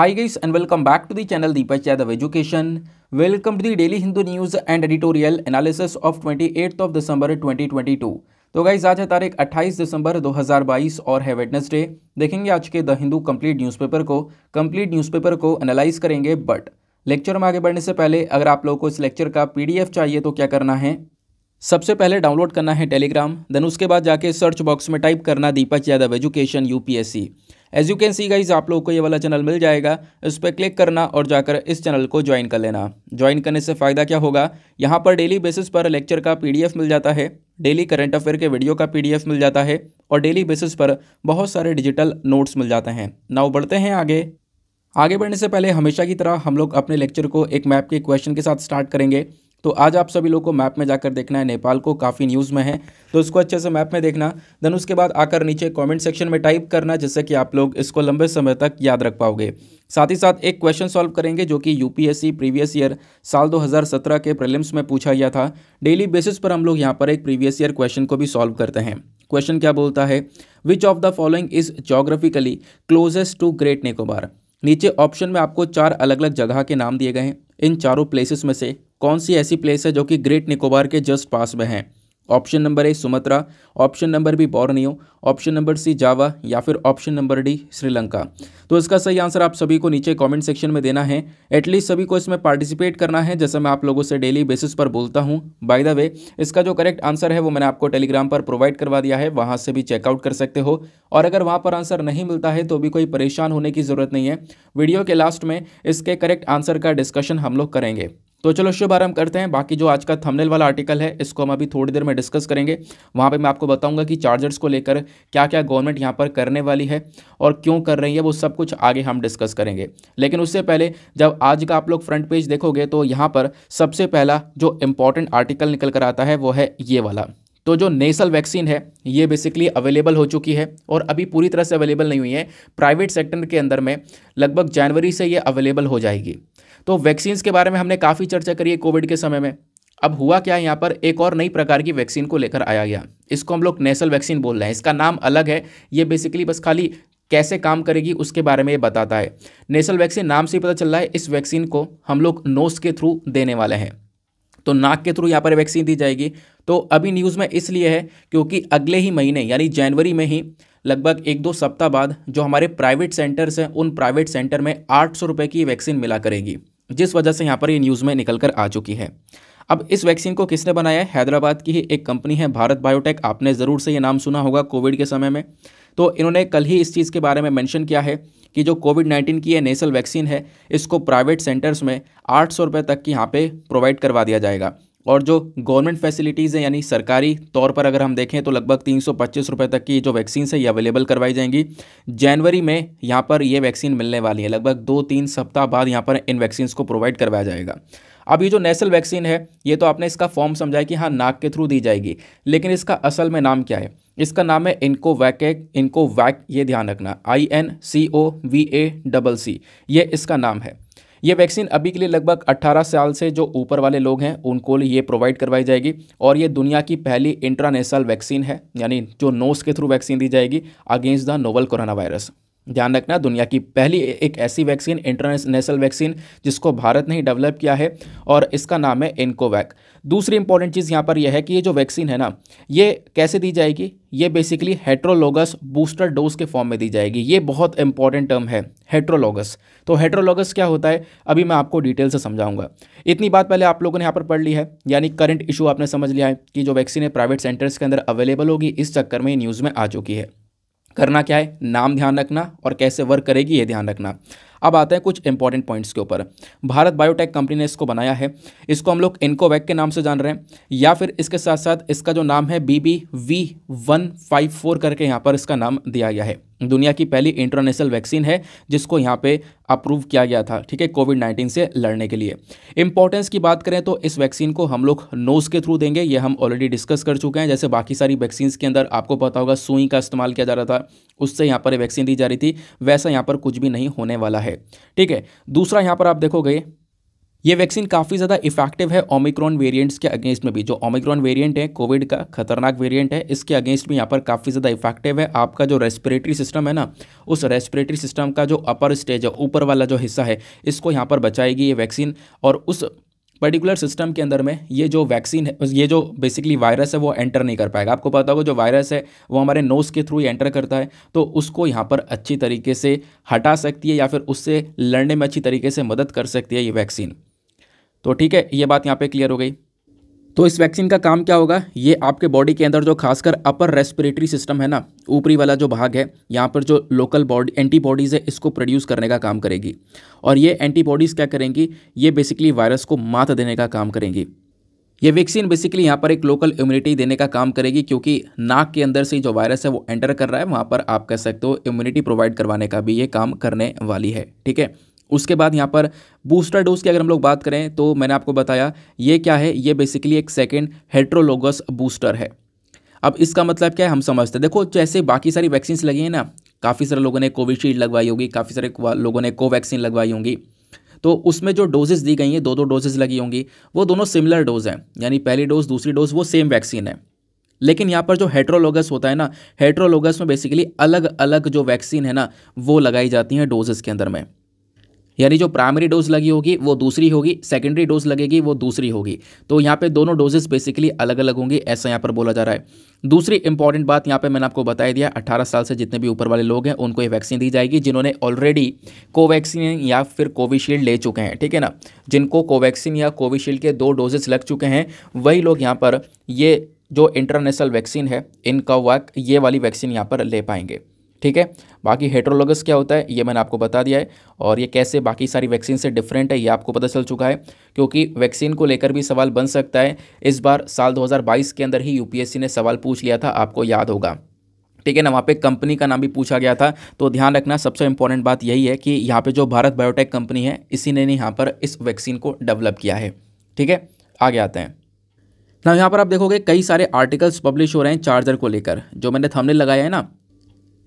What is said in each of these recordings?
Hi guys and welcome back to the channel Deepak Yadav Education. Welcome to the daily Hindu news and editorial analysis of 28th of December 2022. तो guys आज है तारीख 28 दिसंबर 2022 और है Wednesday देखेंगे आज के द हिंदू कंप्लीट न्यूज़पेपर को कंप्लीट न्यूज़पेपर को एनालाइज करेंगे बट लेक्चर में आगे बढ़ने से पहले अगर आप लोगों को इस लेक्चर का पीडीएफ चाहिए तो क्या करना है सबसे पहले डाउनलोड करना है टेलीग्राम देन उसके बाद जाके सर्च बॉक्स में टाइप करना Deepak Yadav education you as you can see guys आप लोगों को ये वाला चैनल मिल जाएगा इस पर क्लिक करना और जाकर इस चैनल को ज्वाइन कर लेना ज्वाइन करने से फ़ायदा क्या होगा यहाँ पर डेली बेसिस पर लेक्चर का पीडीएफ मिल जाता है डेली करंट अफेयर के वीडियो का पीडीएफ मिल जाता है और डेली बेसिस पर बहुत सारे डिजिटल नोट्स मिल जाते हैं नाउ बढ़ते हैं आगे आगे बढ़ने से पहले हमेशा की तरह हम लोग अपने लेक्चर को एक मैप के क्वेश्चन के साथ स्टार्ट करेंगे तो आज आप सभी लोग को मैप में जाकर देखना है नेपाल को काफ़ी न्यूज़ में है तो उसको अच्छे से मैप में देखना देन उसके बाद आकर नीचे कॉमेंट सेक्शन में टाइप करना जिससे कि आप लोग इसको लंबे समय तक याद रख पाओगे साथ ही साथ एक क्वेश्चन सॉल्व करेंगे जो कि यूपीएससी प्रीवियस ईयर साल 2017 के प्रीलिम्स में पूछा गया था डेली बेसिस पर हम लोग यहाँ पर एक प्रीवियस ईयर क्वेश्चन को भी सॉल्व करते हैं क्वेश्चन क्या बोलता है which of the following is geographically closest to Great Nicobar नीचे ऑप्शन में आपको चार अलग अलग जगह के नाम दिए गए हैं इन चारों प्लेसेस में से कौन सी ऐसी प्लेस है जो कि ग्रेट निकोबार के जस्ट पास में है option number A Sumatra option number B Borneo option number C Java या फिर ऑप्शन नंबर डी श्रीलंका तो इसका सही आंसर आप सभी को नीचे कमेंट सेक्शन में देना है एटलीस्ट सभी को इसमें पार्टिसिपेट करना है जैसा मैं आप लोगों से डेली बेसिस पर बोलता हूँ बाय द वे इसका जो करेक्ट आंसर है वो मैंने आपको टेलीग्राम पर प्रोवाइड करवा दिया है वहाँ से भी चेकआउट कर सकते हो और अगर वहाँ पर आंसर नहीं मिलता है तो भी कोई परेशान होने की ज़रूरत नहीं है वीडियो के लास्ट में इसके करेक्ट आंसर का डिस्कशन हम लोग करेंगे तो चलो शुभ आरम्भ करते हैं बाकी जो आज का थंबनेल वाला आर्टिकल है इसको हम अभी थोड़ी देर में डिस्कस करेंगे वहाँ पर मैं आपको बताऊँगा कि चार्जर्स को लेकर क्या क्या गवर्नमेंट यहाँ पर करने वाली है और क्यों कर रही है वो सब कुछ आगे हम डिस्कस करेंगे लेकिन उससे पहले जब आज का आप लोग फ्रंट पेज देखोगे तो यहाँ पर सबसे पहला जो इम्पॉर्टेंट आर्टिकल निकल कर आता है वो है ये वाला तो जो नेसल वैक्सीन है ये बेसिकली अवेलेबल हो चुकी है और अभी पूरी तरह से अवेलेबल नहीं हुई है प्राइवेट सेक्टर के अंदर में लगभग जनवरी से ये अवेलेबल हो जाएगी तो वैक्सीन्स के बारे में हमने काफ़ी चर्चा करी है कोविड के समय में अब हुआ क्या यहाँ पर एक और नई प्रकार की वैक्सीन को लेकर आया गया इसको हम लोग नेसल वैक्सीन बोल रहे हैं इसका नाम अलग है ये बेसिकली बस खाली कैसे काम करेगी उसके बारे में ये बताता है नेसल वैक्सीन नाम से ही पता चल रहा है इस वैक्सीन को हम लोग नोस के थ्रू देने वाले हैं तो नाक के थ्रू यहाँ पर वैक्सीन दी जाएगी तो अभी न्यूज़ में इसलिए है क्योंकि अगले ही महीने यानी जनवरी में ही लगभग एक दो सप्ताह बाद जो हमारे प्राइवेट सेंटर्स हैं उन प्राइवेट सेंटर में आठ सौ रुपये की वैक्सीन मिला करेगी जिस वजह से यहाँ पर ये न्यूज़ में निकल कर आ चुकी है अब इस वैक्सीन को किसने बनाया है हैदराबाद की ही एक कंपनी है भारत बायोटेक आपने ज़रूर से ये नाम सुना होगा कोविड के समय में तो इन्होंने कल ही इस चीज़ के बारे में मेंशन किया है कि जो कोविड नाइन्टीन की ये नेसल वैक्सीन है इसको प्राइवेट सेंटर्स में आठ सौ रुपये तक की यहाँ पे प्रोवाइड करवा दिया जाएगा और जो गवर्नमेंट फैसिलिटीज़ हैं यानी सरकारी तौर पर अगर हम देखें तो लगभग तीन सौ तक की जो वैक्सीन है ये अवेलेबल करवाई जाएंगी जनवरी में यहाँ पर ये वैक्सीन मिलने वाली है लगभग दो तीन सप्ताह बाद यहाँ पर इन वैक्सीन को प्रोवाइड करवाया जाएगा अब ये जो नेसल वैक्सीन है ये तो आपने इसका फॉर्म समझा कि हाँ नाक के थ्रू दी जाएगी लेकिन इसका असल में नाम क्या है इसका नाम है इनको वैकेक इनको वैक ये ध्यान रखना I N C O V A double C ये इसका नाम है ये वैक्सीन अभी के लिए लगभग 18 साल से जो ऊपर वाले लोग हैं उनको ये प्रोवाइड करवाई जाएगी और ये दुनिया की पहली इंट्रानेशनल वैक्सीन है यानी जो नोस के थ्रू वैक्सीन दी जाएगी against the novel corona virus ध्यान रखना दुनिया की पहली एक ऐसी वैक्सीन इंटरनेशनल वैक्सीन जिसको भारत ने ही डेवलप किया है और इसका नाम है इनकोवैक दूसरी इंपॉर्टेंट चीज़ यहाँ पर यह है कि ये जो वैक्सीन है ना ये कैसे दी जाएगी ये बेसिकली हेट्रोलोगस बूस्टर डोज के फॉर्म में दी जाएगी ये बहुत इंपॉर्टेंट टर्म है हेट्रोलोगस तो हेट्रोलोगस क्या होता है अभी मैं आपको डिटेल से समझाऊंगा इतनी बात पहले आप लोगों ने यहाँ पर पढ़ ली है यानी करंट इशू आपने समझ लिया है कि जो वैक्सीन है प्राइवेट सेंटर्स के अंदर अवेलेबल होगी इस चक्कर में न्यूज़ में आ चुकी है करना क्या है नाम ध्यान रखना और कैसे वर्क करेगी ये ध्यान रखना अब आते हैं कुछ इंपॉर्टेंट पॉइंट्स के ऊपर भारत बायोटेक कंपनी ने इसको बनाया है इसको हम लोग इनकोवैक के नाम से जान रहे हैं या फिर इसके साथ साथ इसका जो नाम है B B V one five four करके यहाँ पर इसका नाम दिया गया है दुनिया की पहली इंटरनेशनल वैक्सीन है जिसको यहाँ पे अप्रूव किया गया था ठीक है कोविड नाइन्टीन से लड़ने के लिए इंपॉर्टेंस की बात करें तो इस वैक्सीन को हम लोग नोज़ के थ्रू देंगे ये हम ऑलरेडी डिस्कस कर चुके हैं जैसे बाकी सारी वैक्सीन के अंदर आपको पता होगा सुई का इस्तेमाल किया जा रहा था उससे यहाँ पर वैक्सीन दी जा रही थी वैसा यहाँ पर कुछ भी नहीं होने वाला है है ठीक है दूसरा यहाँ पर आप देखोगे ये वैक्सीन काफ़ी ज़्यादा इफेक्टिव है ओमिक्रॉन वेरिएंट्स के अगेंस्ट में भी जो ओमिक्रॉन वेरिएंट है कोविड का खतरनाक वेरिएंट है इसके अगेंस्ट में यहाँ पर काफ़ी ज़्यादा इफेक्टिव है आपका जो रेस्पिरेटरी सिस्टम है ना उस रेस्पिरेटरी सिस्टम का जो अपर स्टेज है ऊपर वाला जो हिस्सा है इसको यहाँ पर बचाएगी ये वैक्सीन और उस पर्टिकुलर सिस्टम के अंदर में ये जो वैक्सीन है ये जो बेसिकली वायरस है वो एंटर नहीं कर पाएगा आपको पता होगा जो वायरस है वो हमारे नोज़ के थ्रू ही एंटर करता है तो उसको यहाँ पर अच्छी तरीके से हटा सकती है या फिर उससे लड़ने में अच्छी तरीके से मदद कर सकती है ये वैक्सीन तो ठीक है ये बात यहाँ पर क्लियर हो गई तो इस वैक्सीन का काम क्या होगा ये आपके बॉडी के अंदर जो खासकर अपर रेस्पिरेटरी सिस्टम है ना ऊपरी वाला जो भाग है यहाँ पर जो लोकल बॉडी एंटीबॉडीज़ है इसको प्रोड्यूस करने का काम करेगी और ये एंटीबॉडीज़ क्या करेंगी ये बेसिकली वायरस को मात देने का काम करेंगी ये वैक्सीन बेसिकली यहाँ पर एक लोकल इम्यूनिटी देने का काम करेगी क्योंकि नाक के अंदर से जो वायरस है वो एंटर कर रहा है वहाँ पर आप कह सकते हो इम्यूनिटी प्रोवाइड करवाने का भी ये काम करने वाली है ठीक है उसके बाद यहाँ पर बूस्टर डोज की अगर हम लोग बात करें तो मैंने आपको बताया ये क्या है ये बेसिकली एक सेकेंड हेट्रोलोगस बूस्टर है अब इसका मतलब क्या है हम समझते हैं देखो जैसे बाकी सारी वैक्सीन्स लगी हैं ना काफ़ी सारे लोगों ने कोविशील्ड लगवाई होगी काफ़ी सारे लोगों ने कोवैक्सीन लगवाई होंगी तो उसमें जो डोजेज़ दी गई हैं दो दो डोजेज़ लगी होंगी वो दोनों सिमिलर डोज हैं यानी पहली डोज दूसरी डोज वो सेम वैक्सीन है लेकिन यहाँ पर जो हेट्रोलोगस होता है ना हेट्रोलोगस में बेसिकली अलग अलग जो वैक्सीन है ना वो लगाई जाती हैं डोजेज़ के अंदर में यानी जो प्राइमरी डोज लगी होगी वो दूसरी होगी सेकेंडरी डोज लगेगी वो दूसरी होगी तो यहाँ पे दोनों डोजेस बेसिकली अलग अलग होंगी ऐसा यहाँ पर बोला जा रहा है दूसरी इंपॉर्टेंट बात यहाँ पे मैंने आपको बताया दिया 18 साल से जितने भी ऊपर वाले लोग हैं उनको ये वैक्सीन दी जाएगी जिन्होंने ऑलरेडी कोवैक्सीन या फिर कोविशील्ड ले चुके हैं ठीक है ना जिनको कोवैक्सीन या कोविशील्ड के दो डोजेस लग चुके हैं वही लोग यहाँ पर ये जो इंटरनेशनल वैक्सीन है इनका वर्क ये वाली वैक्सीन यहाँ पर ले पाएंगे ठीक है बाकी हेट्रोलोगस क्या होता है ये मैंने आपको बता दिया है और ये कैसे बाकी सारी वैक्सीन से डिफरेंट है ये आपको पता चल चुका है क्योंकि वैक्सीन को लेकर भी सवाल बन सकता है इस बार साल 2022 के अंदर ही यूपीएससी ने सवाल पूछ लिया था आपको याद होगा ठीक है ना वहाँ पे कंपनी का नाम भी पूछा गया था तो ध्यान रखना सबसे इंपॉर्टेंट बात यही है कि यहाँ पर जो भारत बायोटेक कंपनी है इसी ने यहाँ पर इस वैक्सीन को डेवलप किया है ठीक है आगे आते हैं ना यहाँ पर आप देखोगे कई सारे आर्टिकल्स पब्लिश हो रहे हैं चार्जर को लेकर जो मैंने थमने लगाया है ना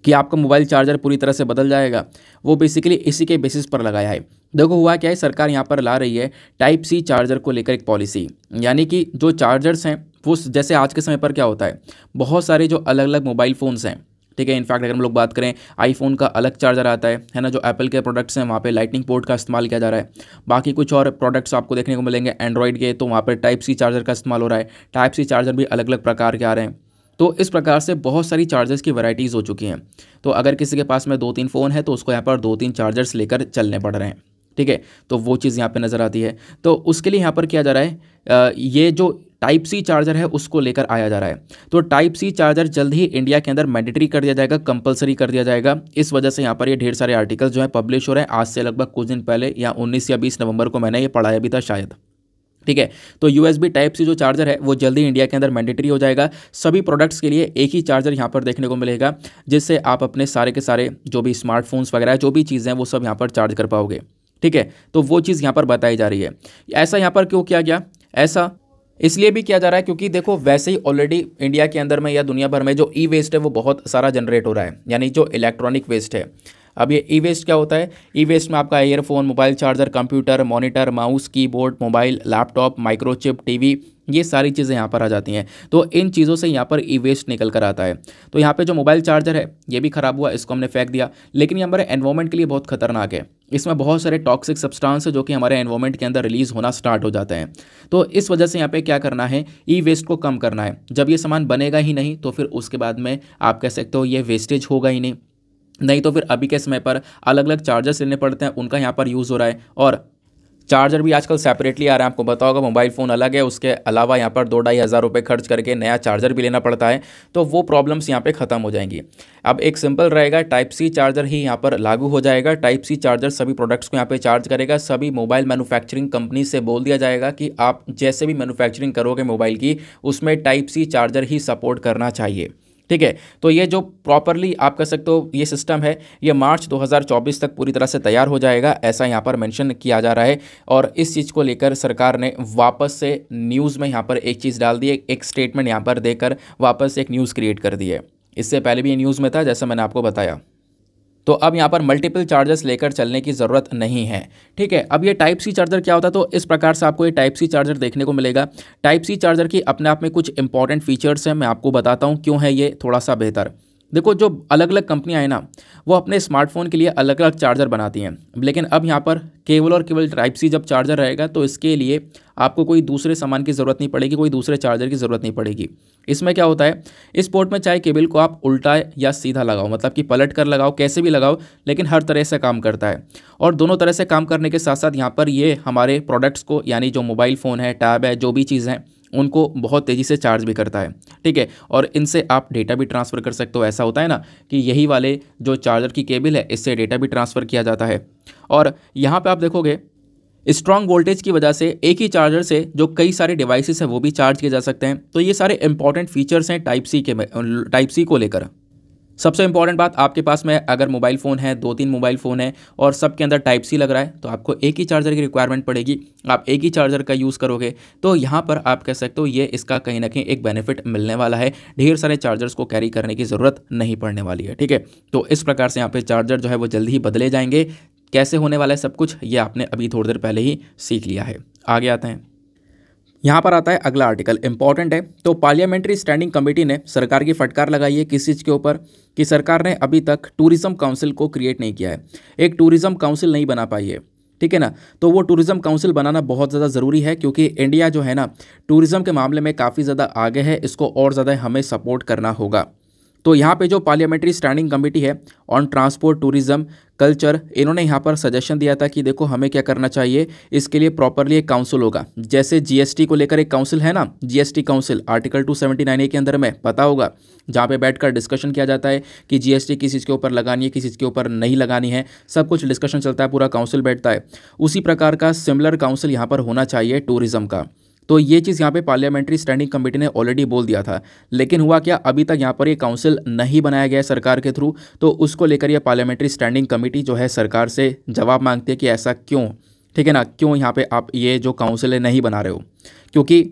कि आपका मोबाइल चार्जर पूरी तरह से बदल जाएगा वो बेसिकली इसी के बेसिस पर लगाया है देखो हुआ क्या है सरकार यहाँ पर ला रही है टाइप सी चार्जर को लेकर एक पॉलिसी यानी कि जो चार्जर्स हैं वो जैसे आज के समय पर क्या होता है बहुत सारे जो अलग अलग मोबाइल फ़ोन्स हैं ठीक है इनफैक्ट अगर हम लोग बात करें आईफोन का अलग चार्जर आता है है ना जो एप्पल के प्रोडक्ट्स हैं वहाँ पे लाइटनिंग पोर्ट का इस्तेमाल किया जा रहा है बाकी कुछ और प्रोडक्ट्स आपको देखने को मिलेंगे एंड्रॉयड के तो वहाँ पर टाइप सी चार्जर का इस्तेमाल हो रहा है टाइप सी चार्जर भी अलग अलग प्रकार के आ रहे हैं तो इस प्रकार से बहुत सारी चार्जर्स की वैरायटीज़ हो चुकी हैं तो अगर किसी के पास में दो तीन फ़ोन है तो उसको यहाँ पर दो तीन चार्जर्स लेकर चलने पड़ रहे हैं ठीक है तो वो चीज़ यहाँ पर नज़र आती है तो उसके लिए यहाँ पर क्या जा रहा है ये जो टाइप सी चार्जर है उसको लेकर आया जा रहा है तो टाइप सी चार्जर जल्द ही इंडिया के अंदर मैंडेटरी कर दिया जाएगा कंपलसरी कर दिया जाएगा इस वजह से यहाँ पर ये ढेर सारे आर्टिकल्स जो है पब्लिश हो रहे हैं आज से लगभग कुछ दिन पहले या 19 या 20 नवंबर को मैंने ये पढ़ाया भी था शायद ठीक है तो यूएसबी टाइप सी जो चार्जर है वो जल्दी इंडिया के अंदर मैंडेटरी हो जाएगा सभी प्रोडक्ट्स के लिए एक ही चार्जर यहाँ पर देखने को मिलेगा जिससे आप अपने सारे के सारे जो भी स्मार्टफोन्स वगैरह जो भी चीज़ें वो सब यहाँ पर चार्ज कर पाओगे ठीक है तो वो चीज़ यहाँ पर बताई जा रही है ऐसा यहाँ पर क्यों किया गया ऐसा इसलिए भी किया जा रहा है क्योंकि देखो वैसे ही ऑलरेडी इंडिया के अंदर में या दुनिया भर में जो ई वेस्ट है वो बहुत सारा जनरेट हो रहा है यानी जो इलेक्ट्रॉनिक वेस्ट है अब ये ई वेस्ट क्या होता है ई वेस्ट में आपका earphone mobile charger computer monitor mouse keyboard mobile laptop microchip TV ये सारी चीज़ें यहाँ पर आ जाती हैं तो इन चीज़ों से यहाँ पर ई वेस्ट निकल कर आता है तो यहाँ पे जो मोबाइल चार्जर है ये भी ख़राब हुआ इसको हमने फेंक दिया लेकिन ये हमारे एनवायरमेंट के लिए बहुत खतरनाक है इसमें बहुत सारे टॉक्सिक सब्सटेंस है जो कि हमारे एनवायरमेंट के अंदर रिलीज़ होना स्टार्ट हो जाते हैं तो इस वजह से यहाँ पे क्या करना है ई वेस्ट को कम करना है जब ये सामान बनेगा ही नहीं तो फिर उसके बाद में आप कह सकते हो ये वेस्टेज होगा ही नहीं नहीं तो फिर अभी के समय पर अलग अलग चार्जर्स लेने पड़ते हैं उनका यहाँ पर यूज़ हो रहा है और चार्जर भी आजकल सेपरेटली आ रहा है आपको पता होगा मोबाइल फ़ोन अलग है उसके अलावा यहाँ पर दो ढाई हज़ार रुपये खर्च करके नया चार्जर भी लेना पड़ता है तो वो प्रॉब्लम्स यहाँ पे ख़त्म हो जाएंगी अब एक सिंपल रहेगा टाइप सी चार्जर ही यहाँ पर लागू हो जाएगा टाइप सी चार्जर सभी प्रोडक्ट्स को यहाँ पर चार्ज करेगा सभी मोबाइल मैनुफैक्चरिंग कंपनी से बोल दिया जाएगा कि आप जैसे भी मैनुफैक्चरिंग करोगे मोबाइल की उसमें टाइप सी चार्जर ही सपोर्ट करना चाहिए ठीक है तो ये जो प्रॉपरली आप कह सकते हो ये सिस्टम है ये मार्च 2024 तक पूरी तरह से तैयार हो जाएगा ऐसा यहाँ पर मेंशन किया जा रहा है और इस चीज़ को लेकर सरकार ने वापस से न्यूज़ में यहाँ पर एक चीज़ डाल दी एक स्टेटमेंट यहाँ पर देकर वापस एक न्यूज़ क्रिएट कर दी है इससे पहले भी ये न्यूज़ में था जैसा मैंने आपको बताया तो अब यहाँ पर मल्टीपल चार्जर्स लेकर चलने की ज़रूरत नहीं है ठीक है अब ये टाइप सी चार्जर क्या होता है तो इस प्रकार से आपको ये टाइप सी चार्जर देखने को मिलेगा टाइप सी चार्जर की अपने आप में कुछ इंपॉर्टेंट फीचर्स हैं मैं आपको बताता हूँ क्यों है ये थोड़ा सा बेहतर देखो जो अलग अलग कंपनियाँ हैं ना वो अपने स्मार्टफोन के लिए अलग अलग चार्जर बनाती हैं लेकिन अब यहाँ पर केवल और केवल टाइप सी जब चार्जर रहेगा तो इसके लिए आपको कोई दूसरे सामान की ज़रूरत नहीं पड़ेगी कोई दूसरे चार्जर की ज़रूरत नहीं पड़ेगी इसमें क्या होता है इस पोर्ट में चाहे केबल को आप उल्टा या सीधा लगाओ मतलब कि पलट कर लगाओ कैसे भी लगाओ लेकिन हर तरह से काम करता है और दोनों तरह से काम करने के साथ साथ यहाँ पर ये हमारे प्रोडक्ट्स को यानी जो मोबाइल फ़ोन है टैब है जो भी चीज़ें हैं उनको बहुत तेज़ी से चार्ज भी करता है ठीक है और इनसे आप डेटा भी ट्रांसफ़र कर सकते हो ऐसा होता है ना कि यही वाले जो चार्जर की केबल है इससे डेटा भी ट्रांसफ़र किया जाता है और यहाँ पर आप देखोगे स्ट्रॉन्ग वोल्टेज की वजह से एक ही चार्जर से जो कई सारे डिवाइसेस हैं वो भी चार्ज किए जा सकते हैं तो ये सारे इंपॉर्टेंट फीचर्स हैं टाइप सी के टाइप सी को लेकर सबसे इंपॉर्टेंट बात आपके पास में अगर मोबाइल फ़ोन है दो तीन मोबाइल फ़ोन है और सबके अंदर टाइप सी लग रहा है तो आपको एक ही चार्जर की रिक्वायरमेंट पड़ेगी आप एक ही चार्जर का यूज़ करोगे तो यहाँ पर आप कह सकते हो ये इसका कहीं ना कहीं एक बेनिफिट मिलने वाला है ढेर सारे चार्जर्स को कैरी करने की ज़रूरत नहीं पड़ने वाली है ठीक है तो इस प्रकार से यहाँ पे चार्जर जो है वो जल्दी ही बदले जाएंगे कैसे होने वाला है सब कुछ ये आपने अभी थोड़ी देर पहले ही सीख लिया है आगे आते हैं यहाँ पर आता है अगला आर्टिकल इंपॉर्टेंट है तो पार्लियामेंट्री स्टैंडिंग कमेटी ने सरकार की फटकार लगाई है किस चीज़ के ऊपर कि सरकार ने अभी तक टूरिज्म काउंसिल को क्रिएट नहीं किया है एक टूरिज्म काउंसिल नहीं बना पाई है ठीक है ना तो वो टूरिज़्म काउंसिल बनाना बहुत ज़्यादा ज़रूरी है क्योंकि इंडिया जो है ना टूरिज़्म के मामले में काफ़ी ज़्यादा आगे है इसको और ज़्यादा हमें सपोर्ट करना होगा तो यहाँ पे जो पार्लियामेंट्री स्टैंडिंग कमेटी है ऑन ट्रांसपोर्ट टूरिज्म कल्चर इन्होंने यहाँ पर सजेशन दिया था कि देखो हमें क्या करना चाहिए इसके लिए प्रॉपरली एक काउंसिल होगा जैसे जीएसटी को लेकर एक काउंसिल है ना जीएसटी काउंसिल आर्टिकल 279 ए के अंदर में पता होगा जहाँ पे बैठकर डिस्कशन किया जाता है कि जीएसटी किस चीज़ के ऊपर लगानी है किस चीज़ के ऊपर नहीं लगानी है सब कुछ डिस्कशन चलता है पूरा काउंसिल बैठता है उसी प्रकार का सिमिलर काउंसिल यहाँ पर होना चाहिए टूरिज़्म का तो ये चीज़ यहाँ पे पार्लियामेंट्री स्टैंडिंग कमेटी ने ऑलरेडी बोल दिया था लेकिन हुआ क्या अभी तक यहाँ पर ये काउंसिल नहीं बनाया गया है सरकार के थ्रू तो उसको लेकर ये पार्लियामेंट्री स्टैंडिंग कमेटी जो है सरकार से जवाब मांगती है कि ऐसा क्यों ठीक है ना क्यों यहाँ पे आप ये जो काउंसिल है नहीं बना रहे हो क्योंकि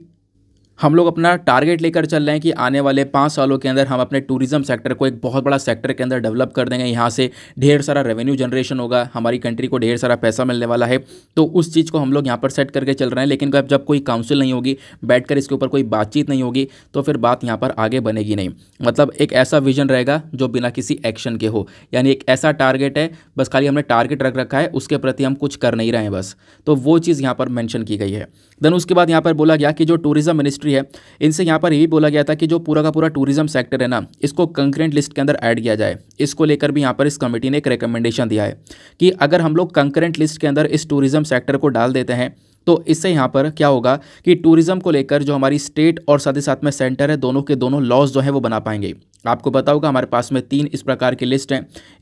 हम लोग अपना टारगेट लेकर चल रहे हैं कि आने वाले पाँच सालों के अंदर हम अपने टूरिज्म सेक्टर को एक बहुत बड़ा सेक्टर के अंदर डेवलप कर देंगे यहाँ से ढेर सारा रेवेन्यू जनरेशन होगा हमारी कंट्री को ढेर सारा पैसा मिलने वाला है तो उस चीज़ को हम लोग यहाँ पर सेट करके चल रहे हैं लेकिन जब कोई काउंसिल नहीं होगी बैठकर इसके ऊपर कोई बातचीत नहीं होगी तो फिर बात यहाँ पर आगे बनेगी नहीं मतलब एक ऐसा विजन रहेगा जो बिना किसी एक्शन के हो यानी एक ऐसा टारगेट है बस खाली हमने टारगेट रख रखा है उसके प्रति हम कुछ कर नहीं रहे हैं बस तो वो चीज़ यहाँ पर मैंशन की गई है देन उसके बाद यहाँ पर बोला गया कि जो टूरिज्म मिनिस्ट्री मिनिस्ट्री है इनसे यहाँ पर ये भी बोला गया था कि जो पूरा का पूरा टूरिज्म सेक्टर है ना इसको कंकरेंट लिस्ट के अंदर ऐड किया जाए इसको लेकर भी यहाँ पर इस कमेटी ने एक रिकमेंडेशन दिया है कि अगर हम लोग कंकरेंट लिस्ट के अंदर इस टूरिज्म सेक्टर को डाल देते हैं तो इससे यहाँ पर क्या होगा कि टूरिज़्म को लेकर जो हमारी स्टेट और साथ ही साथ में सेंटर है दोनों के दोनों लॉज जो हैं वो बना पाएंगे आपको बताऊंगा हमारे पास में तीन इस प्रकार की लिस्ट हैं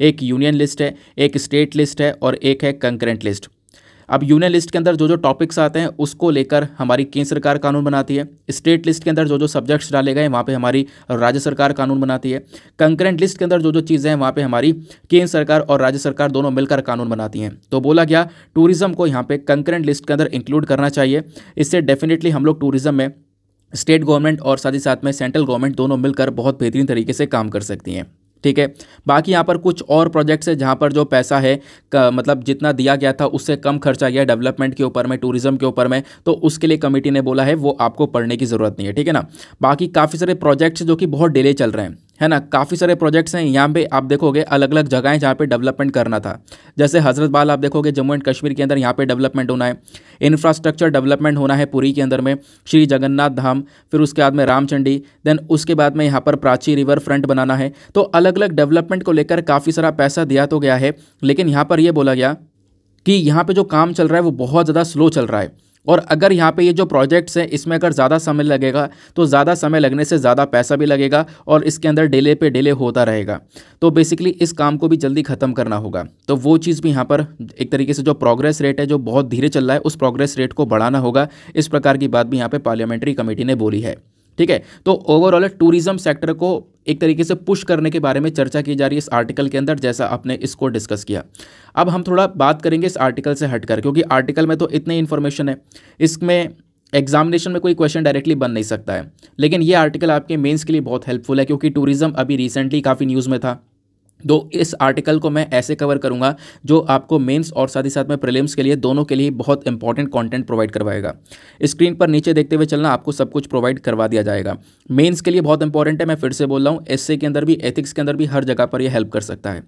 एक यूनियन लिस्ट है एक स्टेट लिस्ट है और एक है कंकरेंट लिस्ट अब यूनियन लिस्ट के अंदर जो जो टॉपिक्स आते हैं उसको लेकर हमारी केंद्र सरकार कानून बनाती है स्टेट लिस्ट के अंदर जो जो सब्जेक्ट्स डाले गए वहाँ पर हमारी राज्य सरकार कानून बनाती है कंकरेंट लिस्ट के अंदर जो जो चीज़ें हैं वहाँ पर हमारी केंद्र सरकार और राज्य सरकार दोनों मिलकर कानून बनाती हैं तो बोला गया टूरिज़्म को यहाँ पर कंकरेंट लिस्ट के अंदर इंक्लूड करना चाहिए इससे डेफिनेटली हम लोग टूरिज़्म में स्टेट गवर्नमेंट और साथ ही साथ में सेंट्रल गवर्नमेंट दोनों मिलकर बहुत बेहतरीन तरीके से काम कर सकती हैं ठीक है बाकी यहाँ पर कुछ और प्रोजेक्ट्स है जहाँ पर जो पैसा है मतलब जितना दिया गया था उससे कम खर्चा गया डेवलपमेंट के ऊपर में टूरिज्म के ऊपर में तो उसके लिए कमेटी ने बोला है वो आपको पढ़ने की ज़रूरत नहीं है ठीक है ना बाकी काफ़ी सारे प्रोजेक्ट्स जो कि बहुत डिले चल रहे हैं है ना काफ़ी सारे प्रोजेक्ट्स हैं यहाँ पे आप देखोगे अलग अलग जगहें जहाँ पे डेवलपमेंट करना था जैसे हजरत बाल आप देखोगे जम्मू एंड कश्मीर के अंदर यहाँ पे डेवलपमेंट होना है इंफ्रास्ट्रक्चर डेवलपमेंट होना है पुरी के अंदर में श्री जगन्नाथ धाम फिर उसके बाद में रामचंडी देन उसके बाद में यहाँ पर प्राची रिवर फ्रंट बनाना है तो अलग अलग डेवलपमेंट को लेकर काफ़ी सारा पैसा दिया तो गया है लेकिन यहाँ पर यह बोला गया कि यहाँ पर जो काम चल रहा है वो बहुत ज़्यादा स्लो चल रहा है और अगर यहाँ पे ये जो प्रोजेक्ट्स हैं इसमें अगर ज़्यादा समय लगेगा तो ज़्यादा समय लगने से ज़्यादा पैसा भी लगेगा और इसके अंदर डिले पे डिले होता रहेगा तो बेसिकली इस काम को भी जल्दी ख़त्म करना होगा तो वो चीज़ भी यहाँ पर एक तरीके से जो प्रोग्रेस रेट है जो बहुत धीरे चल रहा है उस प्रोग्रेस रेट को बढ़ाना होगा इस प्रकार की बात भी यहाँ पर पार्लियामेंट्री कमेटी ने बोली है ठीक है तो ओवरऑल टूरिज्म सेक्टर को एक तरीके से पुश करने के बारे में चर्चा की जा रही है इस आर्टिकल के अंदर जैसा आपने इसको डिस्कस किया अब हम थोड़ा बात करेंगे इस आर्टिकल से हटकर क्योंकि आर्टिकल में तो इतने इन्फॉर्मेशन है इसमें एग्जामिनेशन में कोई क्वेश्चन डायरेक्टली बन नहीं सकता है लेकिन ये आर्टिकल आपके मेंस के लिए बहुत हेल्पफुल है क्योंकि टूरिज़्म अभी रिसेंटली काफ़ी न्यूज़ में था तो इस आर्टिकल को मैं ऐसे कवर करूंगा जो आपको मेंस और साथ ही साथ में प्रीलिम्स के लिए दोनों के लिए बहुत इंपॉर्टेंट कंटेंट प्रोवाइड करवाएगा स्क्रीन पर नीचे देखते हुए चलना आपको सब कुछ प्रोवाइड करवा दिया जाएगा मेंस के लिए बहुत इंपॉर्टेंट है मैं फिर से बोल रहा हूँ एस के अंदर भी एथिक्स के अंदर भी हर जगह पर यह हेल्प कर सकता है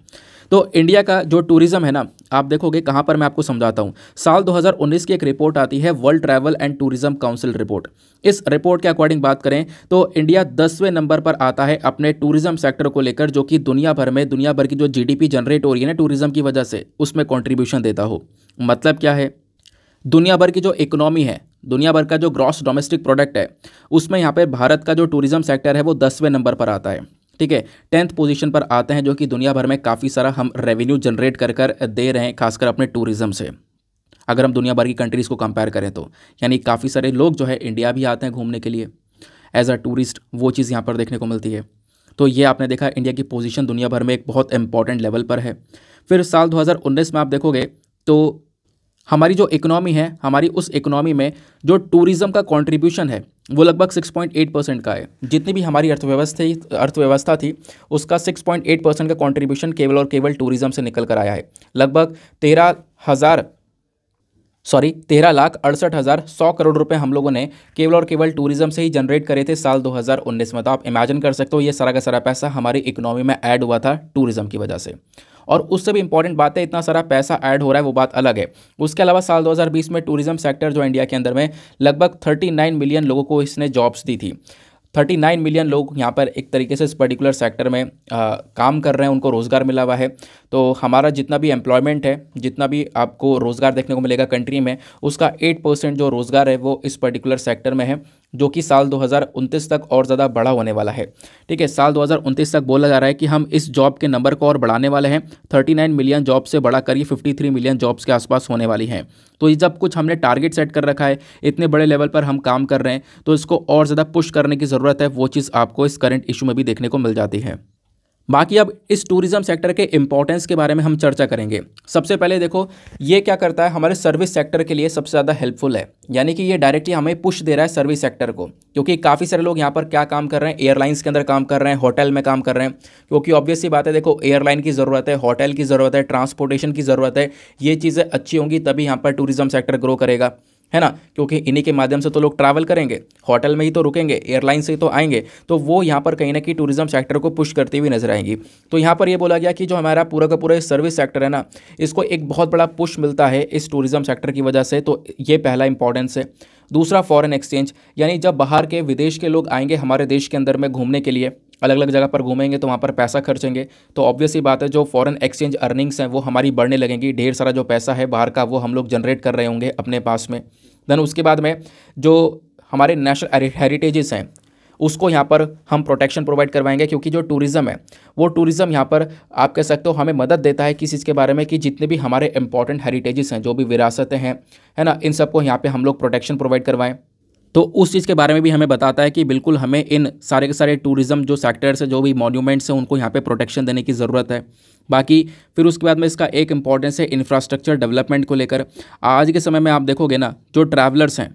तो इंडिया का जो टूरिज़्म है ना आप देखोगे कहाँ पर मैं आपको समझाता हूँ साल 2019 की एक रिपोर्ट आती है World Travel and Tourism Council report इस रिपोर्ट के अकॉर्डिंग बात करें तो इंडिया दसवें नंबर पर आता है अपने टूरिज़्म सेक्टर को लेकर जो कि दुनिया भर में दुनिया भर की जो जीडीपी जनरेट हो रही है ना टूरिज़्म की वजह से उसमें कॉन्ट्रीब्यूशन देता हो मतलब क्या है दुनिया भर की जो इकोनॉमी है दुनिया भर का जो ग्रॉस डोमेस्टिक प्रोडक्ट है उसमें यहाँ पर भारत का जो टूरिज़्म सेक्टर है वो दसवें नंबर पर आता है ठीक है टेंथ पोजीशन पर आते हैं जो कि दुनिया भर में काफ़ी सारा हम रेवेन्यू जनरेट कर कर दे रहे हैं खासकर अपने टूरिज़्म से अगर हम दुनिया भर की कंट्रीज़ को कंपेयर करें तो यानी काफ़ी सारे लोग जो है इंडिया भी आते हैं घूमने के लिए एज अ टूरिस्ट वो चीज़ यहाँ पर देखने को मिलती है तो ये आपने देखा इंडिया की पोजीशन दुनिया भर में एक बहुत इंपॉर्टेंट लेवल पर है फिर साल 2019 में आप देखोगे तो हमारी जो इकोनॉमी है हमारी उस इकोनॉमी में जो टूरिज़्म का कंट्रीब्यूशन है वो लगभग 6.8 परसेंट का है जितनी भी हमारी अर्थव्यवस्था अर्थव्यवस्था थी उसका 6.8 परसेंट का कंट्रीब्यूशन केवल और केवल टूरिज्म से निकल कर आया है लगभग तेरह हज़ार सॉरी तेरह लाख अड़सठ हज़ार सौ करोड़ रुपए हम लोगों ने केवल और केवल टूरिज्म से ही जनरेट करे थे साल 2019 में तो आप इमेजिन कर सकते हो ये सारा का सारा पैसा हमारी इकोनॉमी में ऐड हुआ था टूरिज्म की वजह से और उससे भी इंपॉर्टेंट बात है इतना सारा पैसा ऐड हो रहा है वो बात अलग है उसके अलावा साल 2020 में टूरिज्म सेक्टर जो इंडिया के अंदर में लगभग 39 मिलियन लोगों को इसने जॉब्स दी थी 39 मिलियन लोग यहाँ पर एक तरीके से इस पर्टिकुलर सेक्टर में आ, काम कर रहे हैं उनको रोज़गार मिला हुआ है तो हमारा जितना भी एम्प्लॉयमेंट है जितना भी आपको रोज़गार देखने को मिलेगा कंट्री में उसका 8 परसेंट जो रोज़गार है वो इस पर्टिकुलर सेक्टर में है जो कि साल 2029 तक और ज़्यादा बड़ा होने वाला है ठीक है साल 2029 तक बोला जा रहा है कि हम इस जॉब के नंबर को और बढ़ाने वाले हैं 39 मिलियन जॉब से बढ़ा करिए 53 मिलियन जॉब्स के आसपास होने वाली हैं तो ये जब कुछ हमने टारगेट सेट कर रखा है इतने बड़े लेवल पर हम काम कर रहे हैं तो इसको और ज़्यादा पुश करने की ज़रूरत है वो चीज़ आपको इस करंट इशू में भी देखने को मिल जाती है बाकी अब इस टूरिज़्म सेक्टर के इंपॉर्टेंस के बारे में हम चर्चा करेंगे सबसे पहले देखो ये क्या करता है हमारे सर्विस सेक्टर के लिए सबसे ज़्यादा हेल्पफुल है यानी कि ये डायरेक्टली हमें पुश दे रहा है सर्विस सेक्टर को क्योंकि काफ़ी सारे लोग यहाँ पर क्या काम कर रहे हैं एयरलाइंस के अंदर काम कर रहे हैं होटल में काम कर रहे हैं क्योंकि ऑब्वियसली बात है देखो एयरलाइन की ज़रूरत है होटल की ज़रूरत है ट्रांसपोर्टेशन की ज़रूरत है ये चीज़ें अच्छी होंगी तभी यहाँ पर टूरिज़्म सेक्टर ग्रो करेगा है ना क्योंकि इन्हीं के माध्यम से तो लोग ट्रैवल करेंगे होटल में ही तो रुकेंगे एयरलाइन से ही तो आएंगे तो वो यहाँ पर कहीं ना कहीं टूरिज्म सेक्टर को पुश करती हुई नजर आएंगी तो यहाँ पर ये यह बोला गया कि जो हमारा पूरा का पूरा सर्विस सेक्टर है ना इसको एक बहुत बड़ा पुश मिलता है इस टूरिज्म सेक्टर की वजह से तो ये पहला इंपॉर्टेंस है दूसरा फॉरन एक्सचेंज यानी जब बाहर के विदेश के लोग आएंगे हमारे देश के अंदर में घूमने के लिए अलग अलग जगह पर घूमेंगे तो वहाँ पर पैसा खर्चेंगे तो ऑब्वियस ही बात है जो फॉरेन एक्सचेंज अर्निंग्स हैं वो हमारी बढ़ने लगेंगी ढेर सारा जो पैसा है बाहर का वो हम लोग जनरेट कर रहे होंगे अपने पास में देन उसके बाद में जो हमारे नेशनल हेरिटेजेस हैं उसको यहाँ पर हम प्रोटेक्शन प्रोवाइड करवाएंगे क्योंकि जो टूरिज़्म है वो टूरिज़्म यहाँ पर आप कह सकते हो हमें मदद देता है किस चीज़ के बारे में कि जितने भी हमारे इंपॉर्टेंट हेरिटेजेस हैं जो भी विरासतें हैं है ना इन सबको यहाँ पर हम लोग प्रोटेक्शन प्रोवाइड करवाएँ तो उस चीज़ के बारे में भी हमें बताता है कि बिल्कुल हमें इन सारे के सारे टूरिज़्म जो सेक्टर्स से जो भी मॉन्यूमेंट्स हैं उनको यहाँ पे प्रोटेक्शन देने की ज़रूरत है बाकी फिर उसके बाद में इसका एक इम्पॉर्टेंस है इंफ्रास्ट्रक्चर डेवलपमेंट को लेकर आज के समय में आप देखोगे ना जो ट्रैवलर्स हैं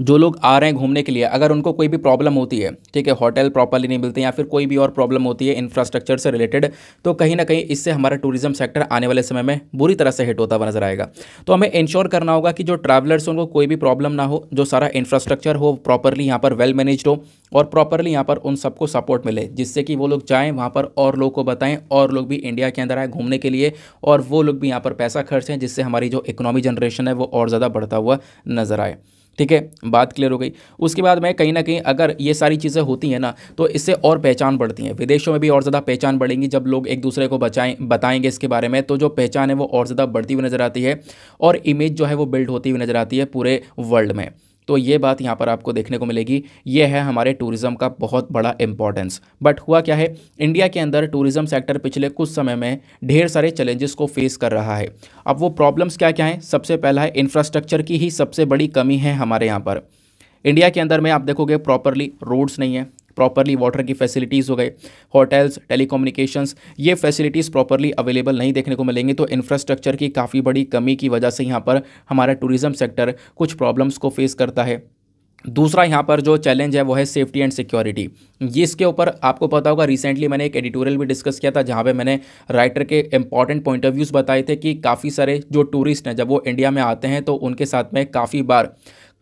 जो लोग आ रहे हैं घूमने के लिए अगर उनको कोई भी प्रॉब्लम होती है ठीक है होटल प्रॉपरली नहीं मिलते या फिर कोई भी और प्रॉब्लम होती है इंफ्रास्ट्रक्चर से रिलेटेड तो कहीं ना कहीं इससे हमारा टूरिज्म सेक्टर आने वाले समय में बुरी तरह से हिट होता हुआ नजर आएगा तो हमें इंश्योर करना होगा कि जो ट्रैवलर्स उनको कोई भी प्रॉब्लम ना हो जो सारा इंफ्रास्ट्रक्चर हो प्रॉपरली यहाँ पर वेल मैनेज हो और प्रॉपरली यहाँ पर उन सबको सपोर्ट मिले जिससे कि वो लोग जाएँ वहाँ पर और लोग को बताएँ और लोग भी इंडिया के अंदर आए घूमने के लिए और वो लोग भी यहाँ पर पैसा खर्चें जिससे हमारी जो इकोनॉमी जनरेशन है वो और ज़्यादा बढ़ता हुआ नजर आए ठीक है बात क्लियर हो गई उसके बाद में कहीं ना कहीं अगर ये सारी चीज़ें होती हैं ना तो इससे और पहचान बढ़ती है विदेशों में भी और ज़्यादा पहचान बढ़ेंगी जब लोग एक दूसरे को बचाएं बताएंगे इसके बारे में तो जो पहचान है वो और ज़्यादा बढ़ती हुई नज़र आती है और इमेज जो है वो बिल्ड होती हुई नज़र आती है पूरे वर्ल्ड में तो ये बात यहाँ पर आपको देखने को मिलेगी ये है हमारे टूरिज़्म का बहुत बड़ा इंपॉर्टेंस बट हुआ क्या है इंडिया के अंदर टूरिज़्म सेक्टर पिछले कुछ समय में ढेर सारे चैलेंजेस को फेस कर रहा है अब वो प्रॉब्लम्स क्या क्या हैं सबसे पहला है इंफ्रास्ट्रक्चर की ही सबसे बड़ी कमी है हमारे यहाँ पर इंडिया के अंदर में आप देखोगे प्रॉपरली रोड्स नहीं है प्रॉपरली वाटर की फैसिलिटीज़ हो गए होटल्स टेलीकम्युनिकेशंस ये फैसिलिटीज़ प्रॉपरली अवेलेबल नहीं देखने को मिलेंगी तो इंफ्रास्ट्रक्चर की काफ़ी बड़ी कमी की वजह से यहाँ पर हमारा टूरिज़्म सेक्टर कुछ प्रॉब्लम्स को फेस करता है दूसरा यहाँ पर जो चैलेंज है वो है सेफ्टी एंड सिक्योरिटी ये इसके ऊपर आपको पता होगा रिसेंटली मैंने एक एडिटोरियल भी डिस्कस किया था जहाँ पे मैंने राइटर के इंपॉर्टेंट पॉइंट ऑफ व्यूज़ बताए थे कि काफ़ी सारे जो टूरिस्ट हैं जब वो इंडिया में आते हैं तो उनके साथ में काफ़ी बार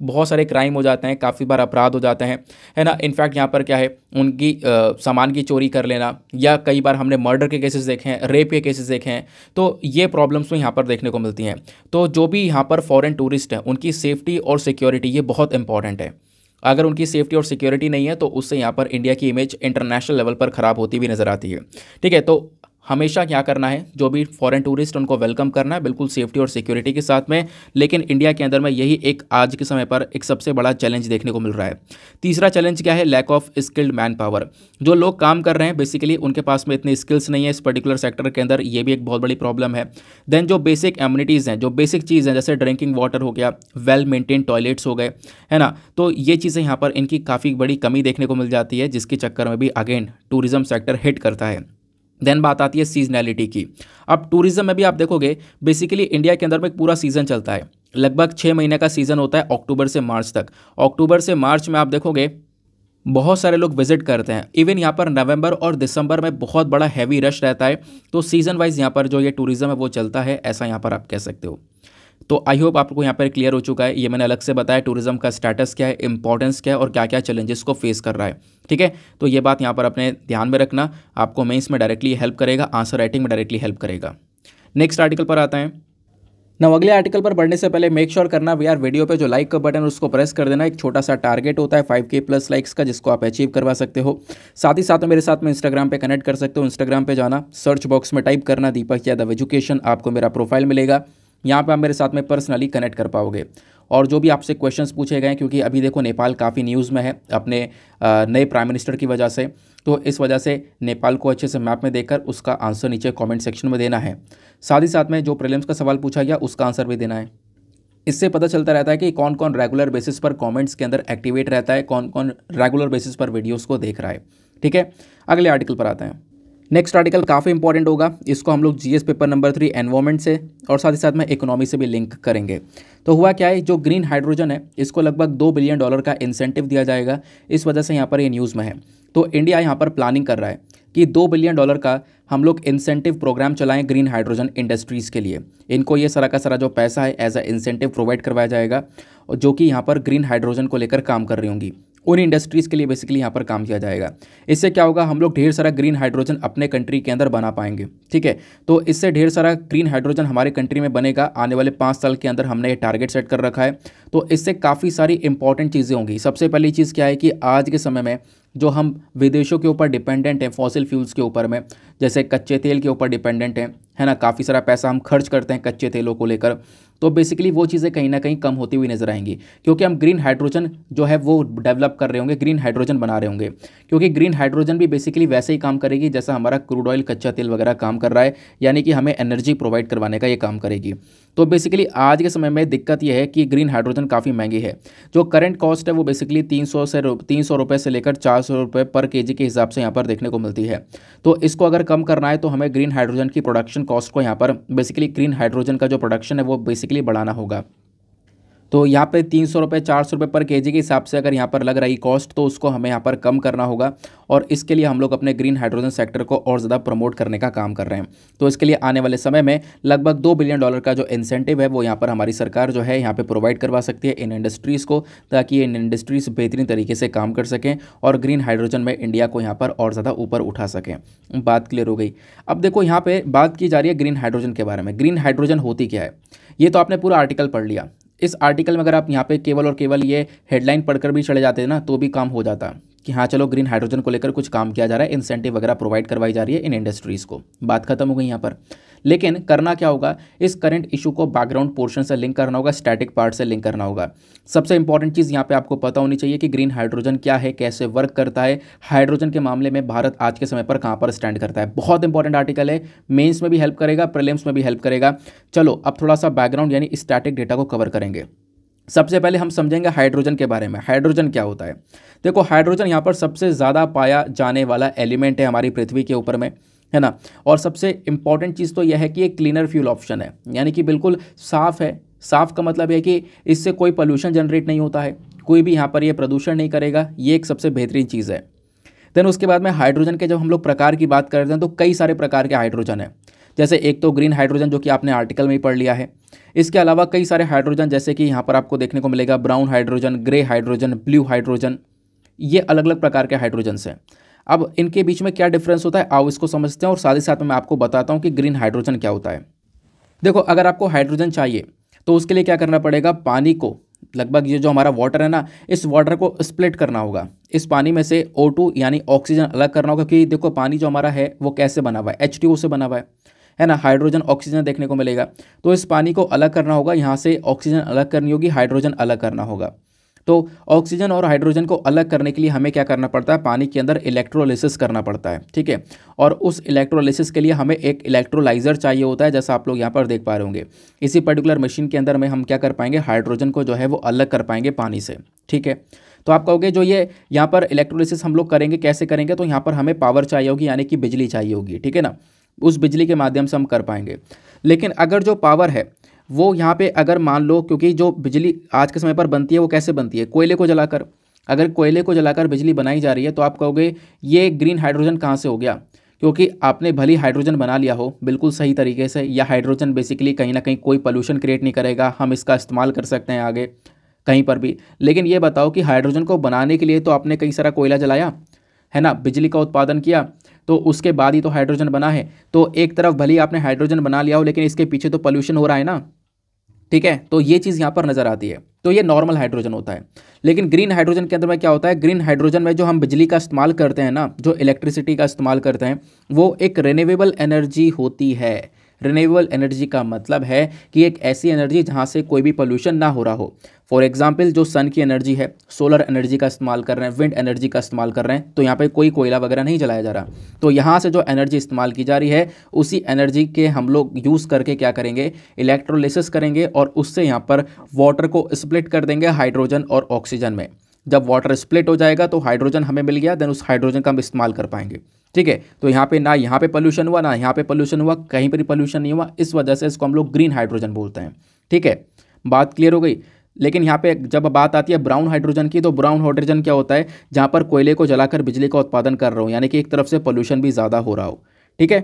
बहुत सारे क्राइम हो जाते हैं काफ़ी बार अपराध हो जाते हैं है ना इनफैक्ट यहाँ पर क्या है उनकी सामान की चोरी कर लेना या कई बार हमने मर्डर के केसेस देखे हैं रेप के केसेस देखे हैं तो ये प्रॉब्लम्स भी तो यहाँ पर देखने को मिलती हैं तो जो भी यहाँ पर फॉरन टूरिस्ट हैं उनकी सेफ्टी और सिक्योरिटी ये बहुत इंपॉर्टेंट है अगर उनकी सेफ्टी और सिक्योरिटी नहीं है तो उससे यहाँ पर इंडिया की इमेज इंटरनेशनल लेवल पर ख़राब होती भी नज़र आती है ठीक है तो हमेशा क्या करना है जो भी फॉरेन टूरिस्ट उनको वेलकम करना है बिल्कुल सेफ्टी और सिक्योरिटी के साथ में लेकिन इंडिया के अंदर में यही एक आज के समय पर एक सबसे बड़ा चैलेंज देखने को मिल रहा है तीसरा चैलेंज क्या है lack of skilled manpower जो लोग काम कर रहे हैं बेसिकली उनके पास में इतने स्किल्स नहीं है इस पर्टिकुलर सेक्टर के अंदर ये भी एक बहुत बड़ी प्रॉब्लम है देन जो बेसिक एम्यूनिटीज़ हैं जो बेसिक चीज़ हैं जैसे ड्रिंकिंग वाटर हो गया वेल मेंटेन टॉयलेट्स हो गए है ना तो ये चीज़ें यहाँ पर इनकी काफ़ी बड़ी कमी देखने को मिल जाती है जिसके चक्कर में भी अगेन टूरिज़्म सेक्टर हिट करता है देन बात आती है सीजनैलिटी की अब टूरिज्म में भी आप देखोगे बेसिकली इंडिया के अंदर में एक पूरा सीज़न चलता है लगभग छः महीने का सीज़न होता है अक्टूबर से मार्च तक अक्टूबर से मार्च में आप देखोगे बहुत सारे लोग विजिट करते हैं इवन यहाँ पर नवंबर और दिसंबर में बहुत बड़ा हैवी रश रहता है तो सीज़न वाइज यहाँ पर जो ये टूरिज़्म है वो चलता है ऐसा यहाँ पर आप कह सकते हो तो आई होप आपको यहाँ पर क्लियर हो चुका है ये मैंने अलग से बताया टूरिज्म का स्टेटस क्या है इंपॉर्टेंस क्या है और क्या क्या चैलेंजेस को फेस कर रहा है ठीक है तो ये बात यहाँ पर अपने ध्यान में रखना आपको मेंस में डायरेक्टली हेल्प करेगा आंसर राइटिंग में डायरेक्टली हेल्प करेगा नेक्स्ट आर्टिकल पर आता है ना अगले आर्टिकल पर बढ़ने से पहले मेक श्योर sure करना आर वीडियो पे जो लाइक का बटन उसको प्रेस कर देना एक छोटा सा टारगेट होता है फाइव के प्लस लाइक्स का जिसको आप अचीव करवा सकते हो साथ ही साथ मेरे साथ में इंस्टाग्राम पे कनेक्ट कर सकते हो इंस्टाग्राम पे जाना सर्च बॉक्स में टाइप करना दीपक यादव एजुकेशन आपको मेरा प्रोफाइल मिलेगा यहाँ पर आप मेरे साथ में पर्सनली कनेक्ट कर पाओगे और जो भी आपसे क्वेश्चंस पूछे गए क्योंकि अभी देखो नेपाल काफ़ी न्यूज़ में है अपने नए प्राइम मिनिस्टर की वजह से तो इस वजह से नेपाल को अच्छे से मैप में देखकर उसका आंसर नीचे कमेंट सेक्शन में देना है साथ ही साथ में जो प्रीलिम्स का सवाल पूछा गया उसका आंसर भी देना है इससे पता चलता रहता है कि कौन कौन रेगुलर बेसिस पर कॉमेंट्स के अंदर एक्टिवेट रहता है कौन कौन रेगुलर बेसिस पर वीडियोज़ को देख रहा है ठीक है अगले आर्टिकल पर आते हैं नेक्स्ट आर्टिकल काफ़ी इंपॉर्टेंट होगा इसको हम लोग GS paper number three environment से और साथ ही साथ में इकोनॉमी से भी लिंक करेंगे तो हुआ क्या है जो ग्रीन हाइड्रोजन है इसको लगभग दो बिलियन डॉलर का इंसेंटिव दिया जाएगा इस वजह से यहाँ पर ये न्यूज़ में है तो इंडिया यहाँ पर प्लानिंग कर रहा है कि दो बिलियन डॉलर का हम लोग इंसेंटिव प्रोग्राम चलाएं ग्रीन हाइड्रोजन इंडस्ट्रीज़ के लिए इनको ये सारा का सारा जो पैसा है एज अ इंसेंटिव प्रोवाइड करवाया जाएगा और जो कि यहाँ पर ग्रीन हाइड्रोजन को लेकर काम कर रही होंगी उन इंडस्ट्रीज़ के लिए बेसिकली यहाँ पर काम किया जाएगा इससे क्या होगा हम लोग ढेर सारा ग्रीन हाइड्रोजन अपने कंट्री के अंदर बना पाएंगे ठीक है तो इससे ढेर सारा ग्रीन हाइड्रोजन हमारे कंट्री में बनेगा आने वाले पाँच साल के अंदर हमने ये टारगेट सेट कर रखा है तो इससे काफ़ी सारी इंपॉर्टेंट चीज़ें होंगी सबसे पहली चीज़ क्या है कि आज के समय में जो हम विदेशों के ऊपर डिपेंडेंट हैं फॉसिल फ्यूल्स के ऊपर में जैसे कच्चे तेल के ऊपर डिपेंडेंट हैं है ना काफ़ी सारा पैसा हम खर्च करते हैं कच्चे तेलों को लेकर तो बेसिकली वो चीज़ें कहीं ना कहीं कम होती हुई नजर आएंगी क्योंकि हम ग्रीन हाइड्रोजन जो है वो डेवलप कर रहे होंगे ग्रीन हाइड्रोजन बना रहे होंगे क्योंकि ग्रीन हाइड्रोजन भी बेसिकली वैसे ही काम करेगी जैसा हमारा क्रूड ऑयल कच्चा तेल वगैरह काम कर रहा है यानी कि हमें एनर्जी प्रोवाइड करवाने का ये काम करेगी तो बेसिकली आज के समय में दिक्कत यह है कि ग्रीन हाइड्रोजन काफ़ी महंगी है जो करंट कॉस्ट है वो बेसिकली तीन सौ से तीन सौ रुपये से लेकर चार सौ रुपये पर के के हिसाब से यहाँ पर देखने को मिलती है तो इसको अगर कम करना है तो हमें ग्रीन हाइड्रोजन की प्रोडक्शन कॉस्ट को यहाँ पर बेसिकली ग्रीन हाइड्रोजन का जो प्रोडक्शन है वो बेसिकली बढ़ाना होगा तो यहाँ पे तीन सौ रुपये चार सौ रुपये पर के जी के हिसाब से अगर यहाँ पर लग रही कॉस्ट तो उसको हमें यहाँ पर कम करना होगा और इसके लिए हम लोग अपने ग्रीन हाइड्रोजन सेक्टर को और ज़्यादा प्रमोट करने का काम कर रहे हैं तो इसके लिए आने वाले समय में लगभग दो बिलियन डॉलर का जो इंसेंटिव है वो यहाँ पर हमारी सरकार जो है यहाँ पर प्रोवाइड करवा सकती है इन इंडस्ट्रीज़ को ताकि इन इंडस्ट्रीज़ बेहतरीन तरीके से काम कर सकें और ग्रीन हाइड्रोजन में इंडिया को यहाँ पर और ज़्यादा ऊपर उठा सकें बात क्लियर हो गई अब देखो यहाँ पर बात की जा रही है ग्रीन हाइड्रोजन के बारे में ग्रीन हाइड्रोजन होती क्या है ये तो आपने पूरा आर्टिकल पढ़ लिया इस आर्टिकल में अगर आप यहाँ पे केवल और केवल ये हेडलाइन पढ़कर भी चले जाते ना तो भी काम हो जाता कि हाँ चलो ग्रीन हाइड्रोजन को लेकर कुछ काम किया जा रहा है इंसेंटिव वगैरह प्रोवाइड करवाई जा रही है इन इंडस्ट्रीज़ को बात खत्म हो गई यहाँ पर लेकिन करना क्या होगा इस करंट इशू को बैकग्राउंड पोर्शन से लिंक करना होगा स्टैटिक पार्ट से लिंक करना होगा सबसे इंपॉर्टेंट चीज़ यहाँ पे आपको पता होनी चाहिए कि ग्रीन हाइड्रोजन क्या है कैसे वर्क करता है हाइड्रोजन के मामले में भारत आज के समय पर कहाँ पर स्टैंड करता है बहुत इंपॉर्टेंट आर्टिकल है मेन्स में भी हेल्प करेगा प्रलिम्स में भी हेल्प करेगा चलो अब थोड़ा सा बैकग्राउंड यानी स्टैटिक डेटा को कवर करेंगे सबसे पहले हम समझेंगे हाइड्रोजन के बारे में हाइड्रोजन क्या होता है देखो हाइड्रोजन यहाँ पर सबसे ज़्यादा पाया जाने वाला एलिमेंट है हमारी पृथ्वी के ऊपर में है ना और सबसे इम्पॉर्टेंट चीज़ तो यह है कि एक क्लीनर फ्यूल ऑप्शन है यानी कि बिल्कुल साफ़ है साफ़ का मतलब है कि इससे कोई पोल्यूशन जनरेट नहीं होता है कोई भी यहाँ पर यह प्रदूषण नहीं करेगा ये एक सबसे बेहतरीन चीज़ है देन उसके बाद में हाइड्रोजन के जब हम लोग प्रकार की बात करते हैं तो कई सारे प्रकार के हाइड्रोजन हैं जैसे एक तो ग्रीन हाइड्रोजन जो कि आपने आर्टिकल में ही पढ़ लिया है इसके अलावा कई सारे हाइड्रोजन जैसे कि यहाँ पर आपको देखने को मिलेगा brown hydrogen grey hydrogen blue hydrogen ये अलग अलग प्रकार के हाइड्रोजन्स हैं अब इनके बीच में क्या डिफरेंस होता है आओ इसको समझते हैं और साथ ही साथ मैं आपको बताता हूँ कि ग्रीन हाइड्रोजन क्या होता है देखो अगर आपको हाइड्रोजन चाहिए तो उसके लिए क्या करना पड़ेगा पानी को लगभग ये जो हमारा वाटर है ना इस वाटर को स्प्लिट करना होगा इस पानी में से O2 यानी ऑक्सीजन अलग करना होगा क्योंकि देखो पानी जो हमारा है वो कैसे बना हुआ है एच से बना हुआ है है ना हाइड्रोजन ऑक्सीजन देखने को मिलेगा तो इस पानी को अलग करना होगा यहाँ से ऑक्सीजन अलग करनी होगी हाइड्रोजन अलग करना होगा तो ऑक्सीजन और हाइड्रोजन को अलग करने के लिए हमें क्या करना पड़ता है पानी के अंदर इलेक्ट्रोलिसिस करना पड़ता है ठीक है और उस इलेक्ट्रोलिसिस के लिए हमें एक इलेक्ट्रोलाइजर चाहिए होता है जैसा आप लोग यहाँ पर देख पा रहे होंगे इसी पर्टिकुलर मशीन के अंदर में हम क्या कर पाएंगे हाइड्रोजन को जो है वो अलग कर पाएंगे पानी से ठीक है तो आप कहोगे जो ये यहाँ पर इलेक्ट्रोलिसिस हम लोग करेंगे कैसे करेंगे तो यहाँ पर हमें पावर चाहिए होगी यानी कि बिजली चाहिए होगी ठीक है ना उस बिजली के माध्यम से हम कर पाएंगे लेकिन अगर जो पावर है वो यहाँ पे अगर मान लो क्योंकि जो बिजली आज के समय पर बनती है वो कैसे बनती है कोयले को जलाकर अगर कोयले को जलाकर बिजली बनाई जा रही है तो आप कहोगे ये ग्रीन हाइड्रोजन कहाँ से हो गया क्योंकि आपने भली हाइड्रोजन बना लिया हो बिल्कुल सही तरीके से या हाइड्रोजन बेसिकली कहीं ना कहीं कोई पोल्यूशन क्रिएट नहीं करेगा हम इसका इस्तेमाल कर सकते हैं आगे कहीं पर भी लेकिन ये बताओ कि हाइड्रोजन को बनाने के लिए तो आपने कई सारा कोयला जलाया है ना बिजली का उत्पादन किया तो उसके बाद ही तो हाइड्रोजन बना है तो एक तरफ भले आपने हाइड्रोजन बना लिया हो लेकिन इसके पीछे तो पोल्यूशन हो रहा है ना ठीक है तो ये चीज़ यहाँ पर नज़र आती है तो ये नॉर्मल हाइड्रोजन होता है लेकिन ग्रीन हाइड्रोजन के अंदर में क्या होता है ग्रीन हाइड्रोजन में जो हम बिजली का इस्तेमाल करते हैं ना जो इलेक्ट्रिसिटी का इस्तेमाल करते हैं वो एक रेन्यूएबल एनर्जी होती है रिन्यूएबल एनर्जी का मतलब है कि एक ऐसी एनर्जी जहाँ से कोई भी पोल्यूशन ना हो रहा हो फॉर एग्जाम्पल जो सन की एनर्जी है सोलर एनर्जी का इस्तेमाल कर रहे हैं विंड एनर्जी का इस्तेमाल कर रहे हैं तो यहाँ पे कोई कोयला वगैरह नहीं जलाया जा रहा तो यहाँ से जो एनर्जी इस्तेमाल की जा रही है उसी एनर्जी के हम लोग यूज़ करके क्या करेंगे इलेक्ट्रोलिसिस करेंगे और उससे यहाँ पर वाटर को स्प्लिट कर देंगे हाइड्रोजन और ऑक्सीजन में जब वाटर स्प्लिट हो जाएगा तो हाइड्रोजन हमें मिल गया देन उस हाइड्रोजन का हम इस्तेमाल कर पाएंगे ठीक है तो यहाँ पे ना यहाँ पे पोल्यूशन हुआ ना यहाँ पे पोल्यूशन हुआ कहीं पर पोल्यूशन नहीं हुआ इस वजह से इसको हम लोग ग्रीन हाइड्रोजन बोलते हैं ठीक है बात क्लियर हो गई लेकिन यहाँ पे जब बात आती है ब्राउन हाइड्रोजन की तो ब्राउन हाइड्रोजन क्या होता है जहाँ पर कोयले को जलाकर बिजली का उत्पादन कर रहा हो यानी कि एक तरफ से पोल्यूशन भी ज़्यादा हो रहा हो ठीक है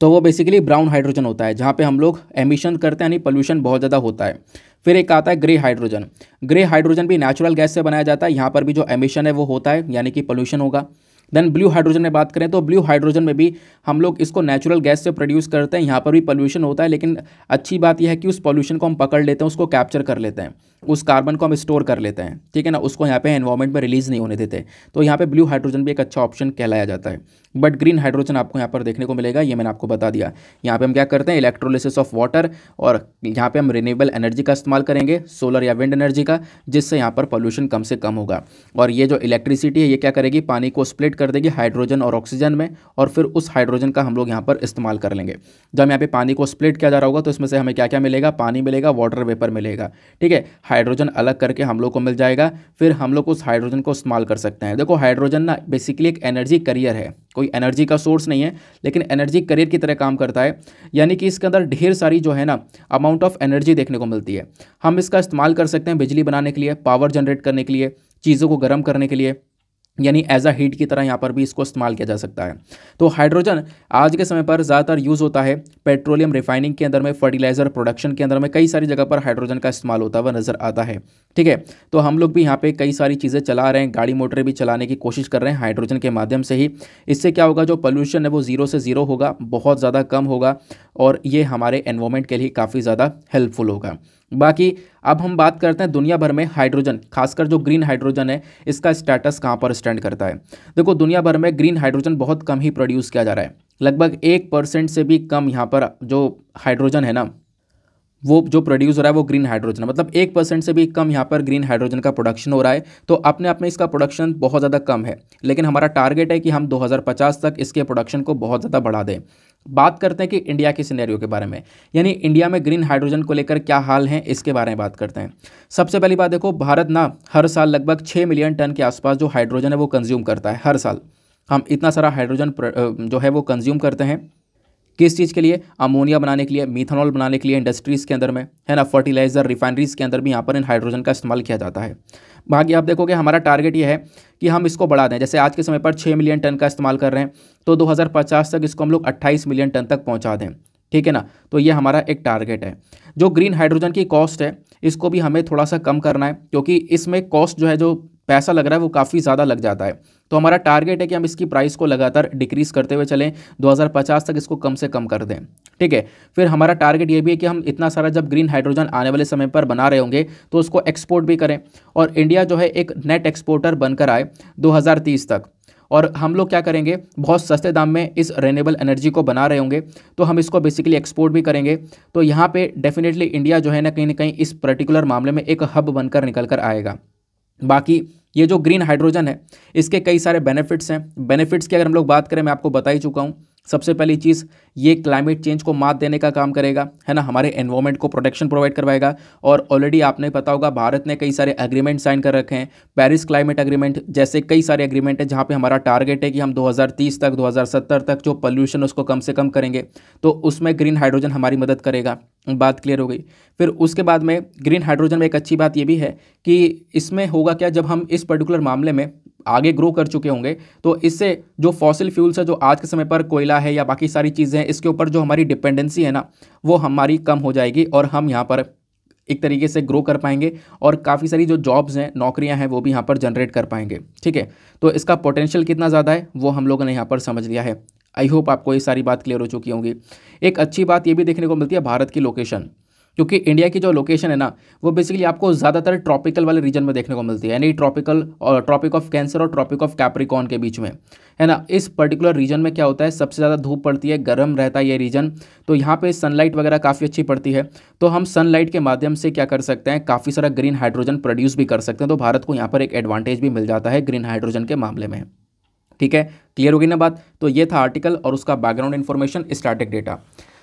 तो वो बेसिकली ब्राउन हाइड्रोजन होता है जहाँ पे हम लोग एमिशन करते हैं यानी पोल्यूशन बहुत ज़्यादा होता है फिर एक आता है ग्रे हाइड्रोजन ग्रे हाइड्रोजन भी नेचुरल गैस से बनाया जाता है यहाँ पर भी जो एमिशन है वो होता है यानी कि पोल्यूशन होगा देन ब्लू हाइड्रोजन में बात करें तो ब्लू हाइड्रोजन में भी हम लोग इसको नेचुरल गैस से प्रोड्यूस करते हैं यहाँ पर भी पोल्यूशन होता है लेकिन अच्छी बात यह है कि उस पोल्यूशन को हम पकड़ लेते हैं उसको कैप्चर कर लेते हैं उस कार्बन को हम स्टोर कर लेते हैं ठीक है ना उसको यहाँ पे एनवायरमेंट में रिलीज़ नहीं होने देते तो यहाँ पे ब्लू हाइड्रोजन भी एक अच्छा ऑप्शन कहलाया जाता है बट ग्रीन हाइड्रोजन आपको यहाँ पर देखने को मिलेगा ये मैंने आपको बता दिया यहाँ पे हम क्या करते हैं इलेक्ट्रोलिसिस ऑफ वाटर और यहाँ पे हम रिन्यूएबल एनर्जी का इस्तेमाल करेंगे सोलर या विंड एनर्जी का जिससे यहाँ पर पॉल्यूशन कम से कम होगा और ये जो इलेक्ट्रिसिटी है ये क्या करेगी पानी को स्प्लिट कर देगी हाइड्रोजन और ऑक्सीजन में और फिर उस हाइड्रोजन का हम लोग यहाँ पर इस्तेमाल कर लेंगे जब यहाँ पर पानी को स्प्लिट किया जा रहा होगा तो इसमें से हमें क्या क्या मिलेगा पानी मिलेगा वाटर वेपर मिलेगा ठीक है हाइड्रोजन अलग करके हम लोग को मिल जाएगा फिर हम लोग उस हाइड्रोजन को इस्तेमाल कर सकते हैं देखो हाइड्रोजन ना बेसिकली एक एनर्जी करियर है कोई एनर्जी का सोर्स नहीं है लेकिन एनर्जी करियर की तरह काम करता है यानी कि इसके अंदर ढेर सारी जो है ना अमाउंट ऑफ एनर्जी देखने को मिलती है हम इसका इस्तेमाल कर सकते हैं बिजली बनाने के लिए पावर जनरेट करने के लिए चीज़ों को गर्म करने के लिए यानी एज अ हीट की तरह यहाँ पर भी इसको इस्तेमाल किया जा सकता है तो हाइड्रोजन आज के समय पर ज़्यादातर यूज़ होता है पेट्रोलियम रिफाइनिंग के अंदर में फर्टिलाइज़र प्रोडक्शन के अंदर में कई सारी जगह पर हाइड्रोजन का इस्तेमाल होता हुआ नज़र आता है ठीक है तो हम लोग भी यहाँ पे कई सारी चीज़ें चला रहे हैं गाड़ी मोटरें भी चलाने की कोशिश कर रहे हैं हाइड्रोजन के माध्यम से ही इससे क्या होगा जो पॉल्यूशन है वो ज़ीरो से ज़ीरो होगा बहुत ज़्यादा कम होगा और ये हमारे एनवायरमेंट के लिए काफ़ी ज़्यादा हेल्पफुल होगा बाकी अब हम बात करते हैं दुनिया भर में हाइड्रोजन खासकर जो ग्रीन हाइड्रोजन है इसका स्टेटस कहाँ पर स्टैंड करता है देखो दुनिया भर में ग्रीन हाइड्रोजन बहुत कम ही प्रोड्यूस किया जा रहा है लगभग एक परसेंट से भी कम यहाँ पर जो हाइड्रोजन है ना वो जो प्रोड्यूस हो रहा है वो ग्रीन हाइड्रोजन मतलब एक परसेंट से भी कम यहाँ पर ग्रीन हाइड्रोजन का प्रोडक्शन हो रहा है तो अपने आप में इसका प्रोडक्शन बहुत ज़्यादा कम है लेकिन हमारा टारगेट है कि हम 2050 तक इसके प्रोडक्शन को बहुत ज़्यादा बढ़ा दें बात करते हैं कि इंडिया के सिनेरियो के बारे में यानी इंडिया में ग्रीन हाइड्रोजन को लेकर क्या हाल हैं इसके बारे में बात करते हैं सबसे पहली बात देखो भारत ना हर साल लगभग छः मिलियन टन के आसपास जो हाइड्रोजन है वो कंज्यूम करता है हर साल हम इतना सारा हाइड्रोजन जो है वो कंज्यूम करते हैं किस चीज़ के लिए अमोनिया बनाने के लिए मीथानॉल बनाने के लिए इंडस्ट्रीज़ के अंदर में है ना फर्टिलाइज़र रिफाइनरीज़ के अंदर भी यहाँ पर इन हाइड्रोजन का इस्तेमाल किया जाता है बाकी आप देखोगे हमारा टारगेट ये है कि हम इसको बढ़ा दें जैसे आज के समय पर छः मिलियन टन का इस्तेमाल कर रहे हैं तो दो तक इसको हम लोग अट्ठाईस मिलियन टन तक पहुँचा दें ठीक है ना तो ये हमारा एक टारगेट है जो ग्रीन हाइड्रोजन की कॉस्ट है इसको भी हमें थोड़ा सा कम करना है क्योंकि इसमें कॉस्ट जो है जो पैसा लग रहा है वो काफ़ी ज़्यादा लग जाता है तो हमारा टारगेट है कि हम इसकी प्राइस को लगातार डिक्रीज़ करते हुए चलें 2050 तक इसको कम से कम कर दें ठीक है फिर हमारा टारगेट ये भी है कि हम इतना सारा जब ग्रीन हाइड्रोजन आने वाले समय पर बना रहे होंगे तो उसको एक्सपोर्ट भी करें और इंडिया जो है एक नेट एक्सपोर्टर बनकर आए दो तक और हम लोग क्या करेंगे बहुत सस्ते दाम में इस रेनेबल एनर्जी को बना रहे होंगे तो हम इसको बेसिकली एक्सपोर्ट भी करेंगे तो यहाँ पे डेफिनेटली इंडिया जो है ना कहीं ना कहीं इस पर्टिकुलर मामले में एक हब बनकर निकल कर आएगा बाकी ये जो ग्रीन हाइड्रोजन है इसके कई सारे बेनिफिट्स हैं बेनिफिट्स की अगर हम लोग बात करें मैं आपको बता ही चुका हूँ सबसे पहली चीज़ ये क्लाइमेट चेंज को मात देने का काम करेगा है ना हमारे एनवायरमेंट को प्रोटेक्शन प्रोवाइड करवाएगा और ऑलरेडी आपने पता होगा भारत ने कई सारे एग्रीमेंट साइन कर रखे हैं पेरिस क्लाइमेट एग्रीमेंट जैसे कई सारे एग्रीमेंट हैं जहाँ पे हमारा टारगेट है कि हम 2030 तक 2070 तक जो पॉल्यूशन उसको कम से कम करेंगे तो उसमें ग्रीन हाइड्रोजन हमारी मदद करेगा बात क्लियर हो गई फिर उसके बाद में ग्रीन हाइड्रोजन में एक अच्छी बात ये भी है कि इसमें होगा क्या जब हम इस पर्टिकुलर मामले में आगे ग्रो कर चुके होंगे तो इससे जो फॉसिल फ्यूल्स है जो आज के समय पर कोयला है या बाकी सारी चीज़ें हैं इसके ऊपर जो हमारी डिपेंडेंसी है ना वो हमारी कम हो जाएगी और हम यहाँ पर एक तरीके से ग्रो कर पाएंगे और काफ़ी सारी जो जॉब्स हैं नौकरियां हैं वो भी यहाँ पर जनरेट कर पाएंगे ठीक है तो इसका पोटेंशियल कितना ज़्यादा है वो हम लोगों ने यहाँ पर समझ लिया है आई होप आपको ये सारी बात क्लियर हो चुकी होंगी एक अच्छी बात ये भी देखने को मिलती है भारत की लोकेशन क्योंकि इंडिया की जो लोकेशन है ना वो बेसिकली आपको ज़्यादातर ट्रॉपिकल वाले रीजन में देखने को मिलती है यानी ट्रॉपिकल और ट्रॉपिक ऑफ कैंसर और ट्रॉपिक ऑफ कैप्रिकॉन के बीच में है ना इस पर्टिकुलर रीजन में क्या होता है सबसे ज़्यादा धूप पड़ती है गर्म रहता है ये रीजन तो यहाँ पर सनलाइट वगैरह काफ़ी अच्छी पड़ती है तो हम सनलाइट के माध्यम से क्या कर सकते हैं काफ़ी सारा ग्रीन हाइड्रोजन प्रोड्यूस भी कर सकते हैं तो भारत को यहाँ पर एक एडवांटेज भी मिल जाता है ग्रीन हाइड्रोजन के मामले में ठीक है क्लियर होगी ना बात तो ये था आर्टिकल और उसका बैकग्राउंड इन्फॉर्मेशन स्टैटिक डेटा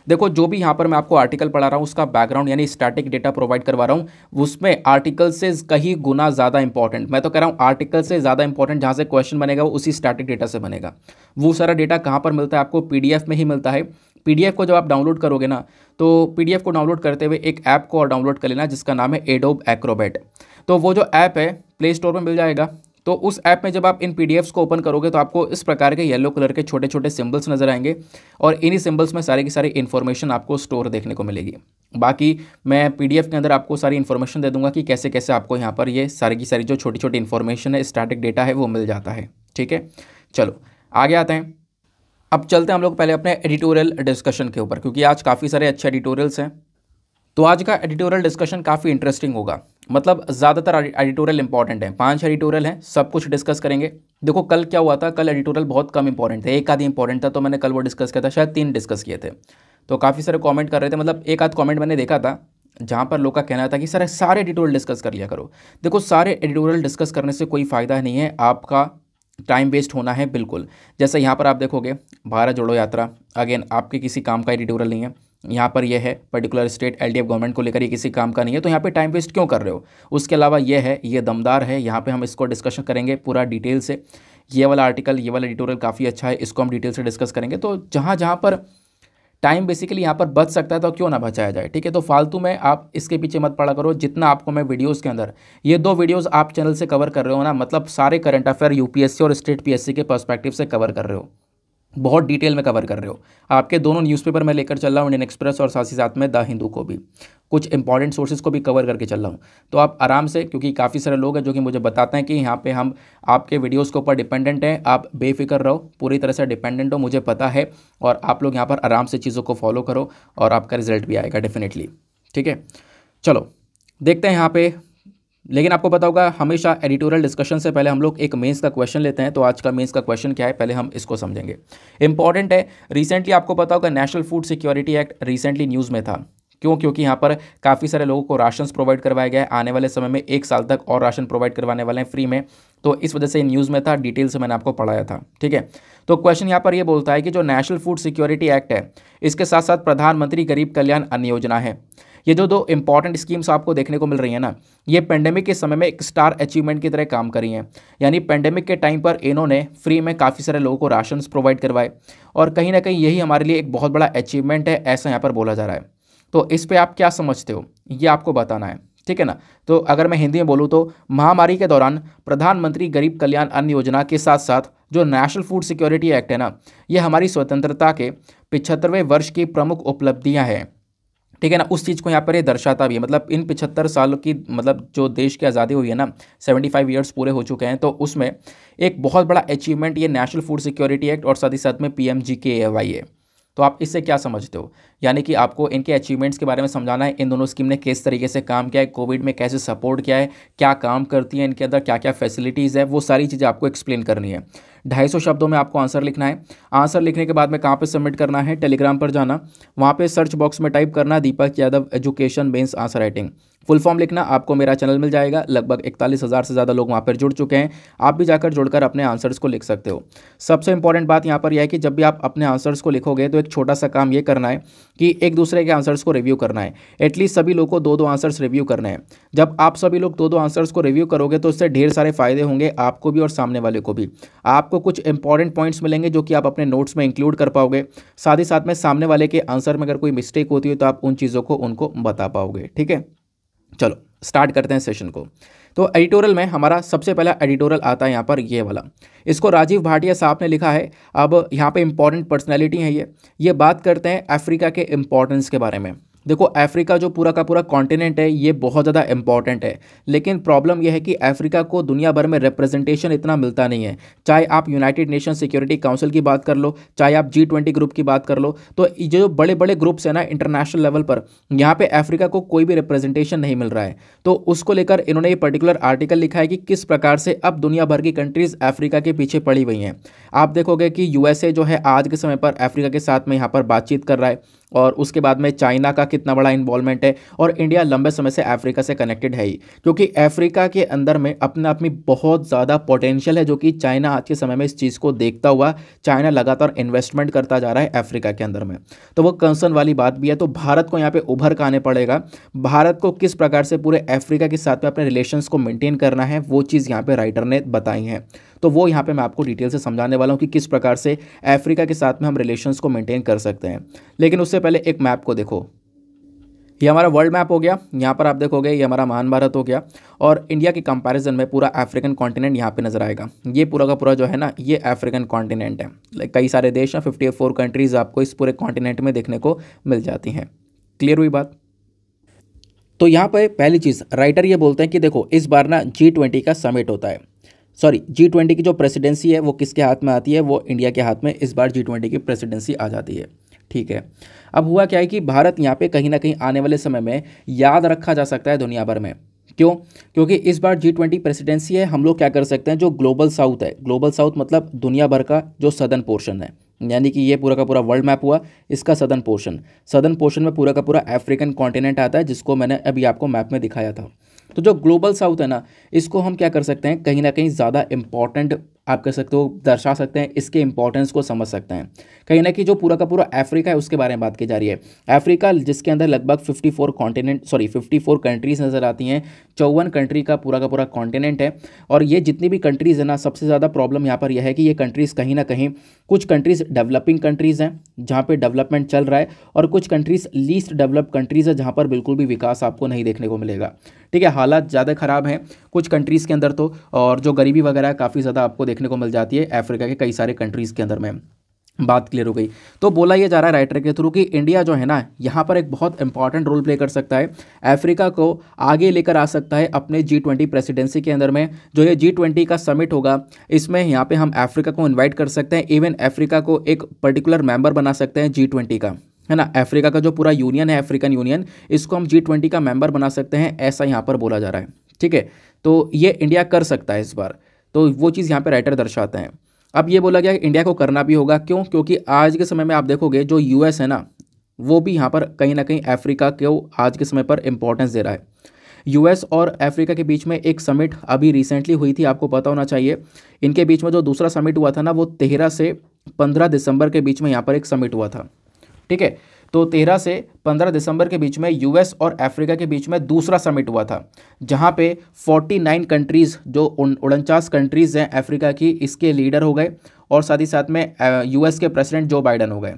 देखो जो भी यहाँ पर मैं आपको आर्टिकल पढ़ा रहा हूँ उसका बैकग्राउंड यानी स्टैटिक डेटा प्रोवाइड करवा रहा हूँ उसमें आर्टिकल से कहीं गुना ज़्यादा इंपॉर्टेंट मैं तो कह रहा हूँ आर्टिकल से ज़्यादा इंपॉर्टेंट जहाँ से क्वेश्चन बनेगा वो उसी स्टैटिक डेटा से बनेगा वो सारा डेटा कहाँ पर मिलता है आपको पी में ही मिलता है पी को जब आप डाउनलोड करोगे ना तो पी को डाउनलोड करते हुए एक ऐप को और डाउनलोड कर लेना जिसका नाम है एडोब एक्रोबेट तो वो जो ऐप है प्ले स्टोर में मिल जाएगा तो उस ऐप में जब आप इन पी को ओपन करोगे तो आपको इस प्रकार के येलो कलर के छोटे छोटे सिम्बल्स नज़र आएंगे और इन्हीं सिम्बल्स में सारे की सारी इन्फॉर्मेशन आपको स्टोर देखने को मिलेगी बाकी मैं पी के अंदर आपको सारी इन्फॉर्मेशन दे दूंगा कि कैसे कैसे आपको यहाँ पर ये सारी की सारी जो छोटी छोटी इन्फॉर्मेशन है स्टैटिक डेटा है वो मिल जाता है ठीक है चलो आगे आते हैं अब चलते हैं हम लोग पहले अपने एडिटोरियल डिस्कशन के ऊपर क्योंकि आज काफ़ी सारे अच्छे एडिटोरियल्स हैं तो आज का एडिटोरियल डिस्कशन काफ़ी इंटरेस्टिंग होगा मतलब ज़्यादातर एडिटोरियल इंपॉर्टेंट हैं पांच एडिटोरियल हैं सब कुछ डिस्कस करेंगे देखो कल क्या हुआ था कल एडिटोरियल बहुत कम इंपॉर्टेंट थे एक आधी इंपॉर्टेंट था तो मैंने कल वो डिस्कस किया था शायद तीन डिस्कस किए थे तो काफ़ी सारे कमेंट कर रहे थे मतलब एक आध कमेंट मैंने देखा था जहाँ पर लोग का कहना था कि सर सारे एडिटोरियल डिस्कस कर लिया करो देखो सारे एडिटोरियल डिस्कस करने से कोई फ़ायदा नहीं है आपका टाइम वेस्ट होना है बिल्कुल जैसे यहाँ पर आप देखोगे भारत जोड़ो यात्रा अगेन आपके किसी काम का एडिटोरियल नहीं है यहाँ पर यह है पर्टिकुलर स्टेट एलडीएफ गवर्नमेंट को लेकर ये किसी काम का नहीं है तो यहाँ पे टाइम वेस्ट क्यों कर रहे हो उसके अलावा यह है ये दमदार है यहाँ पे हम इसको डिस्कशन करेंगे पूरा डिटेल से ये वाला आर्टिकल ये वाला एडिटोरियल काफ़ी अच्छा है इसको हम डिटेल से डिस्कस करेंगे तो जहाँ जहाँ पर टाइम बेसिकली यहाँ पर बच सकता है तो क्यों ना बचाया जाए ठीक है तो फालतू में आप इसके पीछे मत पड़ा करो जितना आपको मैं वीडियोस के अंदर ये दो वीडियोस आप चैनल से कवर कर रहे हो ना मतलब सारे करंट अफेयर यूपीएससी और स्टेट पीएससी के पर्सपेक्टिव से कवर कर रहे हो बहुत डिटेल में कवर कर रहे हो आपके दोनों न्यूज़पेपर में लेकर चल रहा हूँ इंडियन एक्सप्रेस और साथ ही साथ में द हिंदू को भी कुछ इंपॉर्टेंट सोर्सेज को भी कवर करके चल रहा हूँ तो आप आराम से क्योंकि काफ़ी सारे लोग हैं जो कि मुझे बताते हैं कि यहाँ पे हम आपके वीडियोस के ऊपर डिपेंडेंट हैं आप बेफिक्र रहो पूरी तरह से डिपेंडेंट हो मुझे पता है और आप लोग यहाँ पर आराम से चीज़ों को फॉलो करो और आपका रिजल्ट भी आएगा डेफिनेटली ठीक है चलो देखते हैं यहाँ पर लेकिन आपको पता होगा हमेशा एडिटोरियल डिस्कशन से पहले हम लोग एक मेंस का क्वेश्चन लेते हैं तो आज का मेंस का क्वेश्चन क्या है पहले हम इसको समझेंगे इंपॉर्टेंट है रिसेंटली आपको पता होगा National Food Security Act recently news में था क्यों क्योंकि यहाँ पर काफ़ी सारे लोगों को राशन प्रोवाइड करवाया गया है आने वाले समय में एक साल तक और राशन प्रोवाइड करवाने वाले हैं फ्री में तो इस वजह से न्यूज़ में था डिटेल से मैंने आपको पढ़ाया था ठीक है तो क्वेश्चन यहाँ पर ये यह बोलता है कि जो नेशनल फूड सिक्योरिटी एक्ट है इसके साथ साथ प्रधानमंत्री गरीब कल्याण अन्न योजना है ये जो दो इंपॉर्टेंट स्कीम्स आपको देखने को मिल रही है ना ये पेंडेमिक के समय में एक स्टार अचीवमेंट की तरह काम करी हैं यानी पेंडेमिक के टाइम पर इन्होंने फ्री में काफ़ी सारे लोगों को राशन प्रोवाइड करवाए और कहीं ना कहीं यही हमारे लिए एक बहुत बड़ा अचीवमेंट है ऐसा यहाँ पर बोला जा रहा है तो इस पर आप क्या समझते हो ये आपको बताना है ठीक है ना तो अगर मैं हिंदी में बोलूँ तो महामारी के दौरान प्रधानमंत्री गरीब कल्याण अन्न योजना के साथ साथ जो नेशनल फूड सिक्योरिटी एक्ट है ना ये हमारी स्वतंत्रता के पिछहत्तरवें वर्ष की प्रमुख उपलब्धियाँ हैं ठीक है ना उस चीज़ को यहाँ पर ये दर्शाता भी है मतलब इन पिछहत्तर साल की मतलब जो देश की आज़ादी हुई है ना सेवेंटी फाइव ईयर्स पूरे हो चुके हैं तो उसमें एक बहुत बड़ा अचीवमेंट ये नेशनल फूड सिक्योरिटी एक्ट और साथ ही साथ में पी एम जी के ए वाई है तो आप इससे क्या समझते हो यानी कि आपको इनके अचीवमेंट्स के बारे में समझाना है इन दोनों स्कीम ने किस तरीके से काम किया है कोविड में कैसे सपोर्ट किया है क्या काम करती है इनके अंदर क्या क्या फैसिलिटीज़ है वो सारी चीज़ें आपको एक्सप्लेन करनी है ढाई सौ शब्दों में आपको आंसर लिखना है आंसर लिखने के बाद में कहाँ पे सबमिट करना है टेलीग्राम पर जाना वहाँ पे सर्च बॉक्स में टाइप करना दीपक यादव एजुकेशन बेन्स आंसर राइटिंग फुल फॉर्म लिखना आपको मेरा चैनल मिल जाएगा लगभग इकतालीस हज़ार से ज़्यादा लोग वहाँ पर जुड़ चुके हैं आप भी जाकर जुड़कर अपने आंसर्स को लिख सकते हो सबसे इंपॉर्टेंट बात यहाँ पर यह है कि जब भी आप अपने आंसर्स को लिखोगे तो एक छोटा सा काम ये करना है कि एक दूसरे के आंसर्स को रिव्यू करना है एटलीस्ट सभी लोग को दो दो आंसर्स रिव्यू करना है जब आप सभी लोग दो दो आंसर्स को रिव्यू करोगे तो उससे ढेर सारे फ़ायदे होंगे आपको भी और सामने वाले को भी आपको कुछ इंपॉर्टेंट पॉइंट्स मिलेंगे जो कि आप अपने नोट्स में इंक्लूड कर पाओगे साथ ही साथ में सामने वाले के आंसर में अगर कोई मिस्टेक होती है तो आप उन चीज़ों को उनको बता पाओगे ठीक है चलो स्टार्ट करते हैं सेशन को तो एडिटोरियल में हमारा सबसे पहला एडिटोरियल आता है यहाँ पर ये वाला इसको राजीव भाटिया साहब ने लिखा है अब यहाँ पे इम्पॉर्टेंट पर्सनैलिटी है ये ये बात करते हैं अफ्रीका के इम्पोर्टेंस के बारे में देखो अफ्रीका जो पूरा का पूरा कॉन्टिनेंट है ये बहुत ज़्यादा इंपॉर्टेंट है लेकिन प्रॉब्लम यह है कि अफ्रीका को दुनिया भर में रिप्रेजेंटेशन इतना मिलता नहीं है चाहे आप यूनाइटेड नेशन सिक्योरिटी काउंसिल की बात कर लो चाहे आप जी ट्वेंटी ग्रुप की बात कर लो तो ये जो बड़े बड़े ग्रुप्स हैं ना इंटरनेशनल लेवल पर यहाँ पर अफ्रीका को कोई भी रिप्रेजेंटेशन नहीं मिल रहा है तो उसको लेकर इन्होंने ये पर्टिकुलर आर्टिकल लिखा है कि किस प्रकार से अब दुनिया भर की कंट्रीज़ अफ्रीका के पीछे पड़ी हुई हैं आप देखोगे कि यूएसए जो है आज के समय पर अफ्रीका के साथ में यहाँ पर बातचीत कर रहा है और उसके बाद में चाइना का कितना बड़ा इन्वॉल्वमेंट है और इंडिया लंबे समय से अफ्रीका से कनेक्टेड है ही क्योंकि अफ्रीका के अंदर में अपने आप में बहुत ज़्यादा पोटेंशियल है जो कि चाइना आज के समय में इस चीज़ को देखता हुआ चाइना लगातार इन्वेस्टमेंट करता जा रहा है अफ्रीका के अंदर में तो वो कंसर्न वाली बात भी है तो भारत को यहाँ पर उभर कर आने पड़ेगा भारत को किस प्रकार से पूरे अफ्रीका के साथ में अपने रिलेशन को मेनटेन करना है वो चीज़ यहाँ पर राइटर ने बताई हैं तो वो यहाँ पे मैं आपको डिटेल से समझाने वाला हूँ कि किस प्रकार से अफ्रीका के साथ में हम रिलेशंस को मेंटेन कर सकते हैं लेकिन उससे पहले एक मैप को देखो ये हमारा वर्ल्ड मैप हो गया यहाँ पर आप देखोगे ये हमारा महान भारत हो गया और इंडिया के कंपैरिजन में पूरा अफ्रीकन कॉन्टिनेंट यहाँ पे नज़र आएगा ये पूरा का पूरा जो है ना ये अफ्रीकन कॉन्टिनेंट है कई सारे देश हैं फिफ्टी फोर कंट्रीज़ आपको इस पूरे कॉन्टिनेंट में देखने को मिल जाती हैं क्लियर हुई बात तो यहाँ पर पहली चीज़ राइटर ये बोलते हैं कि देखो इस बार ना जी ट्वेंटी का समिट होता है सॉरी जी ट्वेंटी की जो प्रेसिडेंसी है वो किसके हाथ में आती है वो इंडिया के हाथ में इस बार जी ट्वेंटी की प्रेसिडेंसी आ जाती है ठीक है अब हुआ क्या है कि भारत यहाँ पे कहीं ना कहीं आने वाले समय में याद रखा जा सकता है दुनिया भर में क्यों क्योंकि इस बार जी ट्वेंटी प्रेसिडेंसी है हम लोग क्या कर सकते हैं जो ग्लोबल साउथ है ग्लोबल साउथ मतलब दुनिया भर का जो सदन पोर्शन है यानी कि ये पूरा का पूरा वर्ल्ड मैप हुआ इसका सदन पोर्शन सदन पोर्शन में पूरा का पूरा अफ्रीकन कॉन्टिनेंट आता है जिसको मैंने अभी आपको मैप में दिखाया था तो जो ग्लोबल साउथ है ना इसको हम क्या कर सकते हैं कहीं ना कहीं ज़्यादा इंपॉर्टेंट आप कह सकते हो दर्शा सकते हैं इसके इंपॉर्टेंस को समझ सकते हैं कहीं ना कहीं जो पूरा का पूरा अफ्रीका है उसके बारे में बात की जा रही है अफ्रीका जिसके अंदर लगभग 54 कॉन्टिनेंट सॉरी 54 कंट्रीज नज़र आती हैं चौवन कंट्री का पूरा का पूरा कॉन्टिनेंट है और ये जितनी भी कंट्रीज़ है ना सबसे ज़्यादा प्रॉब्लम यहाँ पर यह है कि ये कंट्रीज़ कहीं ना कहीं कुछ कंट्रीज़ डेवलपिंग कंट्रीज़ हैं जहाँ पर डेवलपमेंट चल रहा है और कुछ कंट्रीज़ लीस्ट डेवलप कंट्रीज़ है जहाँ पर बिल्कुल भी विकास आपको नहीं देखने को मिलेगा ठीक है हालात ज़्यादा ख़राब हैं कुछ कंट्रीज़ के अंदर तो और जो गरीबी वगैरह काफ़ी ज़्यादा आपको देखने को मिल जाती है अफ्रीका के कई सारे कंट्रीज़ के अंदर में बात क्लियर हो गई तो बोला यह जा रहा है राइटर के थ्रू कि इंडिया जो है ना यहाँ पर एक बहुत इंपॉर्टेंट रोल प्ले कर सकता है अफ्रीका को आगे लेकर आ सकता है अपने जी ट्वेंटी प्रेसिडेंसी के अंदर में जो ये जी ट्वेंटी का समिट होगा इसमें यहाँ पे हम अफ्रीका को इनवाइट कर सकते हैं इवन अफ्रीका को एक पर्टिकुलर मेंबर बना सकते हैं जी ट्वेंटी का है ना अफ्रीका का जो पूरा यूनियन है अफ्रीकन यूनियन इसको हम जी ट्वेंटी का मेंबर बना सकते हैं ऐसा यहाँ पर बोला जा रहा है ठीक है तो ये इंडिया कर सकता है इस बार तो वो चीज़ यहाँ पर राइटर दर्शाते हैं अब ये बोला गया कि इंडिया को करना भी होगा क्यों क्योंकि आज के समय में आप देखोगे जो यूएस है ना वो भी यहाँ पर कहीं ना कहीं अफ्रीका को आज के समय पर इम्पोर्टेंस दे रहा है यूएस और अफ्रीका के बीच में एक समिट अभी रिसेंटली हुई थी आपको पता होना चाहिए इनके बीच में जो दूसरा समिट हुआ था ना वो तेरह से पंद्रह दिसंबर के बीच में यहाँ पर एक समिट हुआ था ठीक है तो 13 से 15 दिसंबर के बीच में यूएस और अफ्रीका के बीच में दूसरा समिट हुआ था जहाँ पे 49 कंट्रीज़ जो उनचास कंट्रीज़ हैं अफ्रीका की इसके लीडर हो गए और साथ ही साथ में यूएस के प्रेसिडेंट जो बाइडन हो गए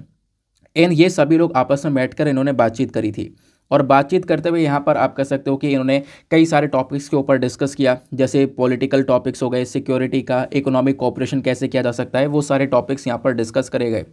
इन ये सभी लोग आपस में बैठ इन्होंने बातचीत करी थी और बातचीत करते हुए यहाँ पर आप कह सकते हो कि इन्होंने कई सारे टॉपिक्स के ऊपर डिस्कस किया जैसे पॉलिटिकल टॉपिक्स हो गए सिक्योरिटी का इकोनॉमिक कॉपरेशन कैसे किया जा सकता है वो सारे टॉपिक्स यहाँ पर डिस्कस करे गए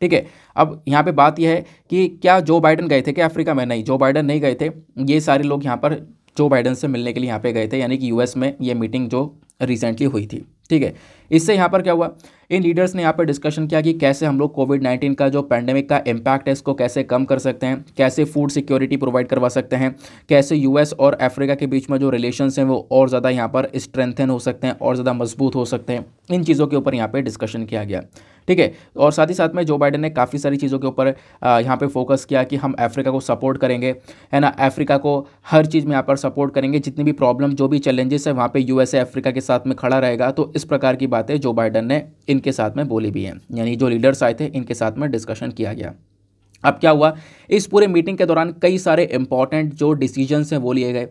ठीक है अब यहाँ पे बात यह है कि क्या जो बाइडन गए थे क्या अफ्रीका में नहीं जो बाइडन नहीं गए थे ये सारे लोग यहाँ पर जो बाइडन से मिलने के लिए यहाँ पे गए थे यानी कि यूएस में ये मीटिंग जो रिसेंटली हुई थी ठीक है इससे यहाँ पर क्या हुआ इन लीडर्स ने यहाँ पर डिस्कशन किया कि कैसे हम लोग कोविड नाइन्टीन का जो पैंडेमिक का इम्पैक्ट है इसको कैसे कम कर सकते हैं कैसे फूड सिक्योरिटी प्रोवाइड करवा सकते हैं कैसे यूएस और अफ्रीका के बीच में जो रिलेशन हैं वो और ज़्यादा यहाँ पर स्ट्रेंथन हो सकते हैं और ज़्यादा मजबूत हो सकते हैं इन चीज़ों के ऊपर यहाँ पर डिस्कशन किया गया ठीक है और साथ ही साथ में जो बाइडन ने काफ़ी सारी चीज़ों के ऊपर यहाँ पे फोकस किया कि हम अफ्रीका को सपोर्ट करेंगे है ना अफ्रीका को हर चीज़ में यहाँ पर सपोर्ट करेंगे जितनी भी प्रॉब्लम जो भी चैलेंजेस है वहाँ पे यूएसए अफ्रीका के साथ में खड़ा रहेगा तो इस प्रकार की बात बातें जो बाइडन ने इनके साथ में बोली भी हैं यानी जो लीडर्स आए थे इनके साथ में डिस्कशन किया गया अब क्या हुआ इस पूरे मीटिंग के दौरान कई सारे इंपॉर्टेंट जो डिसीजंस हैं वो लिए गए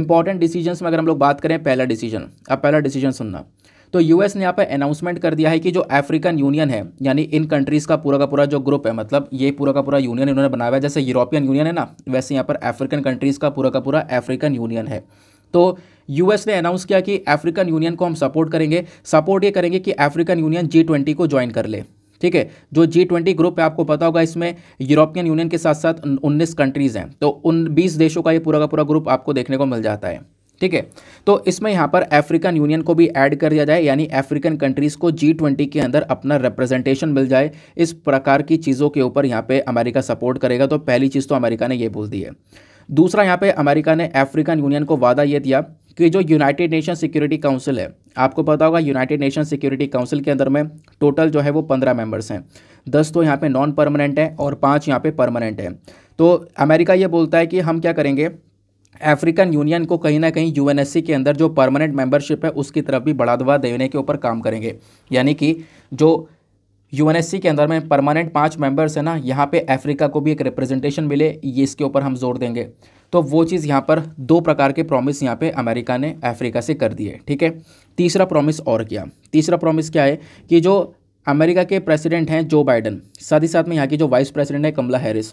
इंपॉर्टेंट डिसीजंस में अगर हम लोग बात करें पहला डिसीजन अब पहला डिसीजन सुनना तो यूएस ने यहाँ पर अनाउंसमेंट कर दिया है कि जो अफ्रीकन यूनियन है यानी इन कंट्रीज़ का पूरा का पूरा जो ग्रुप है मतलब ये पूरा का पूरा यूनियन इन्होंने बनाया है जैसे यूरोपियन यूनियन है ना वैसे यहाँ पर अफ्रीकन कंट्रीज़ का पूरा का पूरा अफ्रीकन यूनियन है तो यूएस ने अनाउंस किया कि अफ्रीकन यूनियन को हम सपोर्ट करेंगे सपोर्ट ये करेंगे कि अफ्रीकन यूनियन जी ट्वेंटी को ज्वाइन कर ले ठीक है जो जी ट्वेंटी ग्रुप है आपको पता होगा इसमें यूरोपियन यूनियन के साथ साथ उन्नीस कंट्रीज़ हैं तो उन बीस देशों का ये पूरा का पूरा ग्रुप आपको देखने को मिल जाता है ठीक है तो इसमें यहाँ पर अफ्रीकन यूनियन को भी ऐड कर दिया जाए यानी अफ्रीकन कंट्रीज़ को जी ट्वेंटी के अंदर अपना रिप्रेजेंटेशन मिल जाए इस प्रकार की चीज़ों के ऊपर यहाँ पे अमेरिका सपोर्ट करेगा तो पहली चीज़ तो अमेरिका ने ये बोल दी है दूसरा यहाँ पे अमेरिका ने अफ्रीकन यूनियन को वादा ये दिया कि जो यूनाइटेड नेशन सिक्योरिटी काउंसिल है आपको पता होगा यूनाइटेड नेशन सिक्योरिटी काउंसिल के अंदर में टोटल जो है वो पंद्रह मेंबर्स हैं दस तो यहाँ पे नॉन परमानेंट हैं और पाँच यहाँ पे परमानेंट हैं तो अमेरिका ये बोलता है कि हम क्या करेंगे अफ्रीकन यूनियन को कहीं ना कहीं यूएनएससी के अंदर जो परमानेंट मेंबरशिप है उसकी तरफ भी बढ़ावा देने के ऊपर काम करेंगे यानी कि जो यूएनएससी के अंदर में परमानेंट पांच मेंबर्स है ना यहाँ पे अफ्रीका को भी एक रिप्रेजेंटेशन मिले ये इसके ऊपर हम जोर देंगे तो वो चीज़ यहाँ पर दो प्रकार के प्रॉमिस यहाँ पे अमेरिका ने अफ्रीका से कर दिए ठीक है तीसरा प्रॉमिस और किया तीसरा प्रॉमिस क्या है कि जो अमेरिका के प्रेसिडेंट हैं जो बाइडन साथ ही साथ में यहाँ की जो वाइस प्रेसिडेंट है कमला हैरिस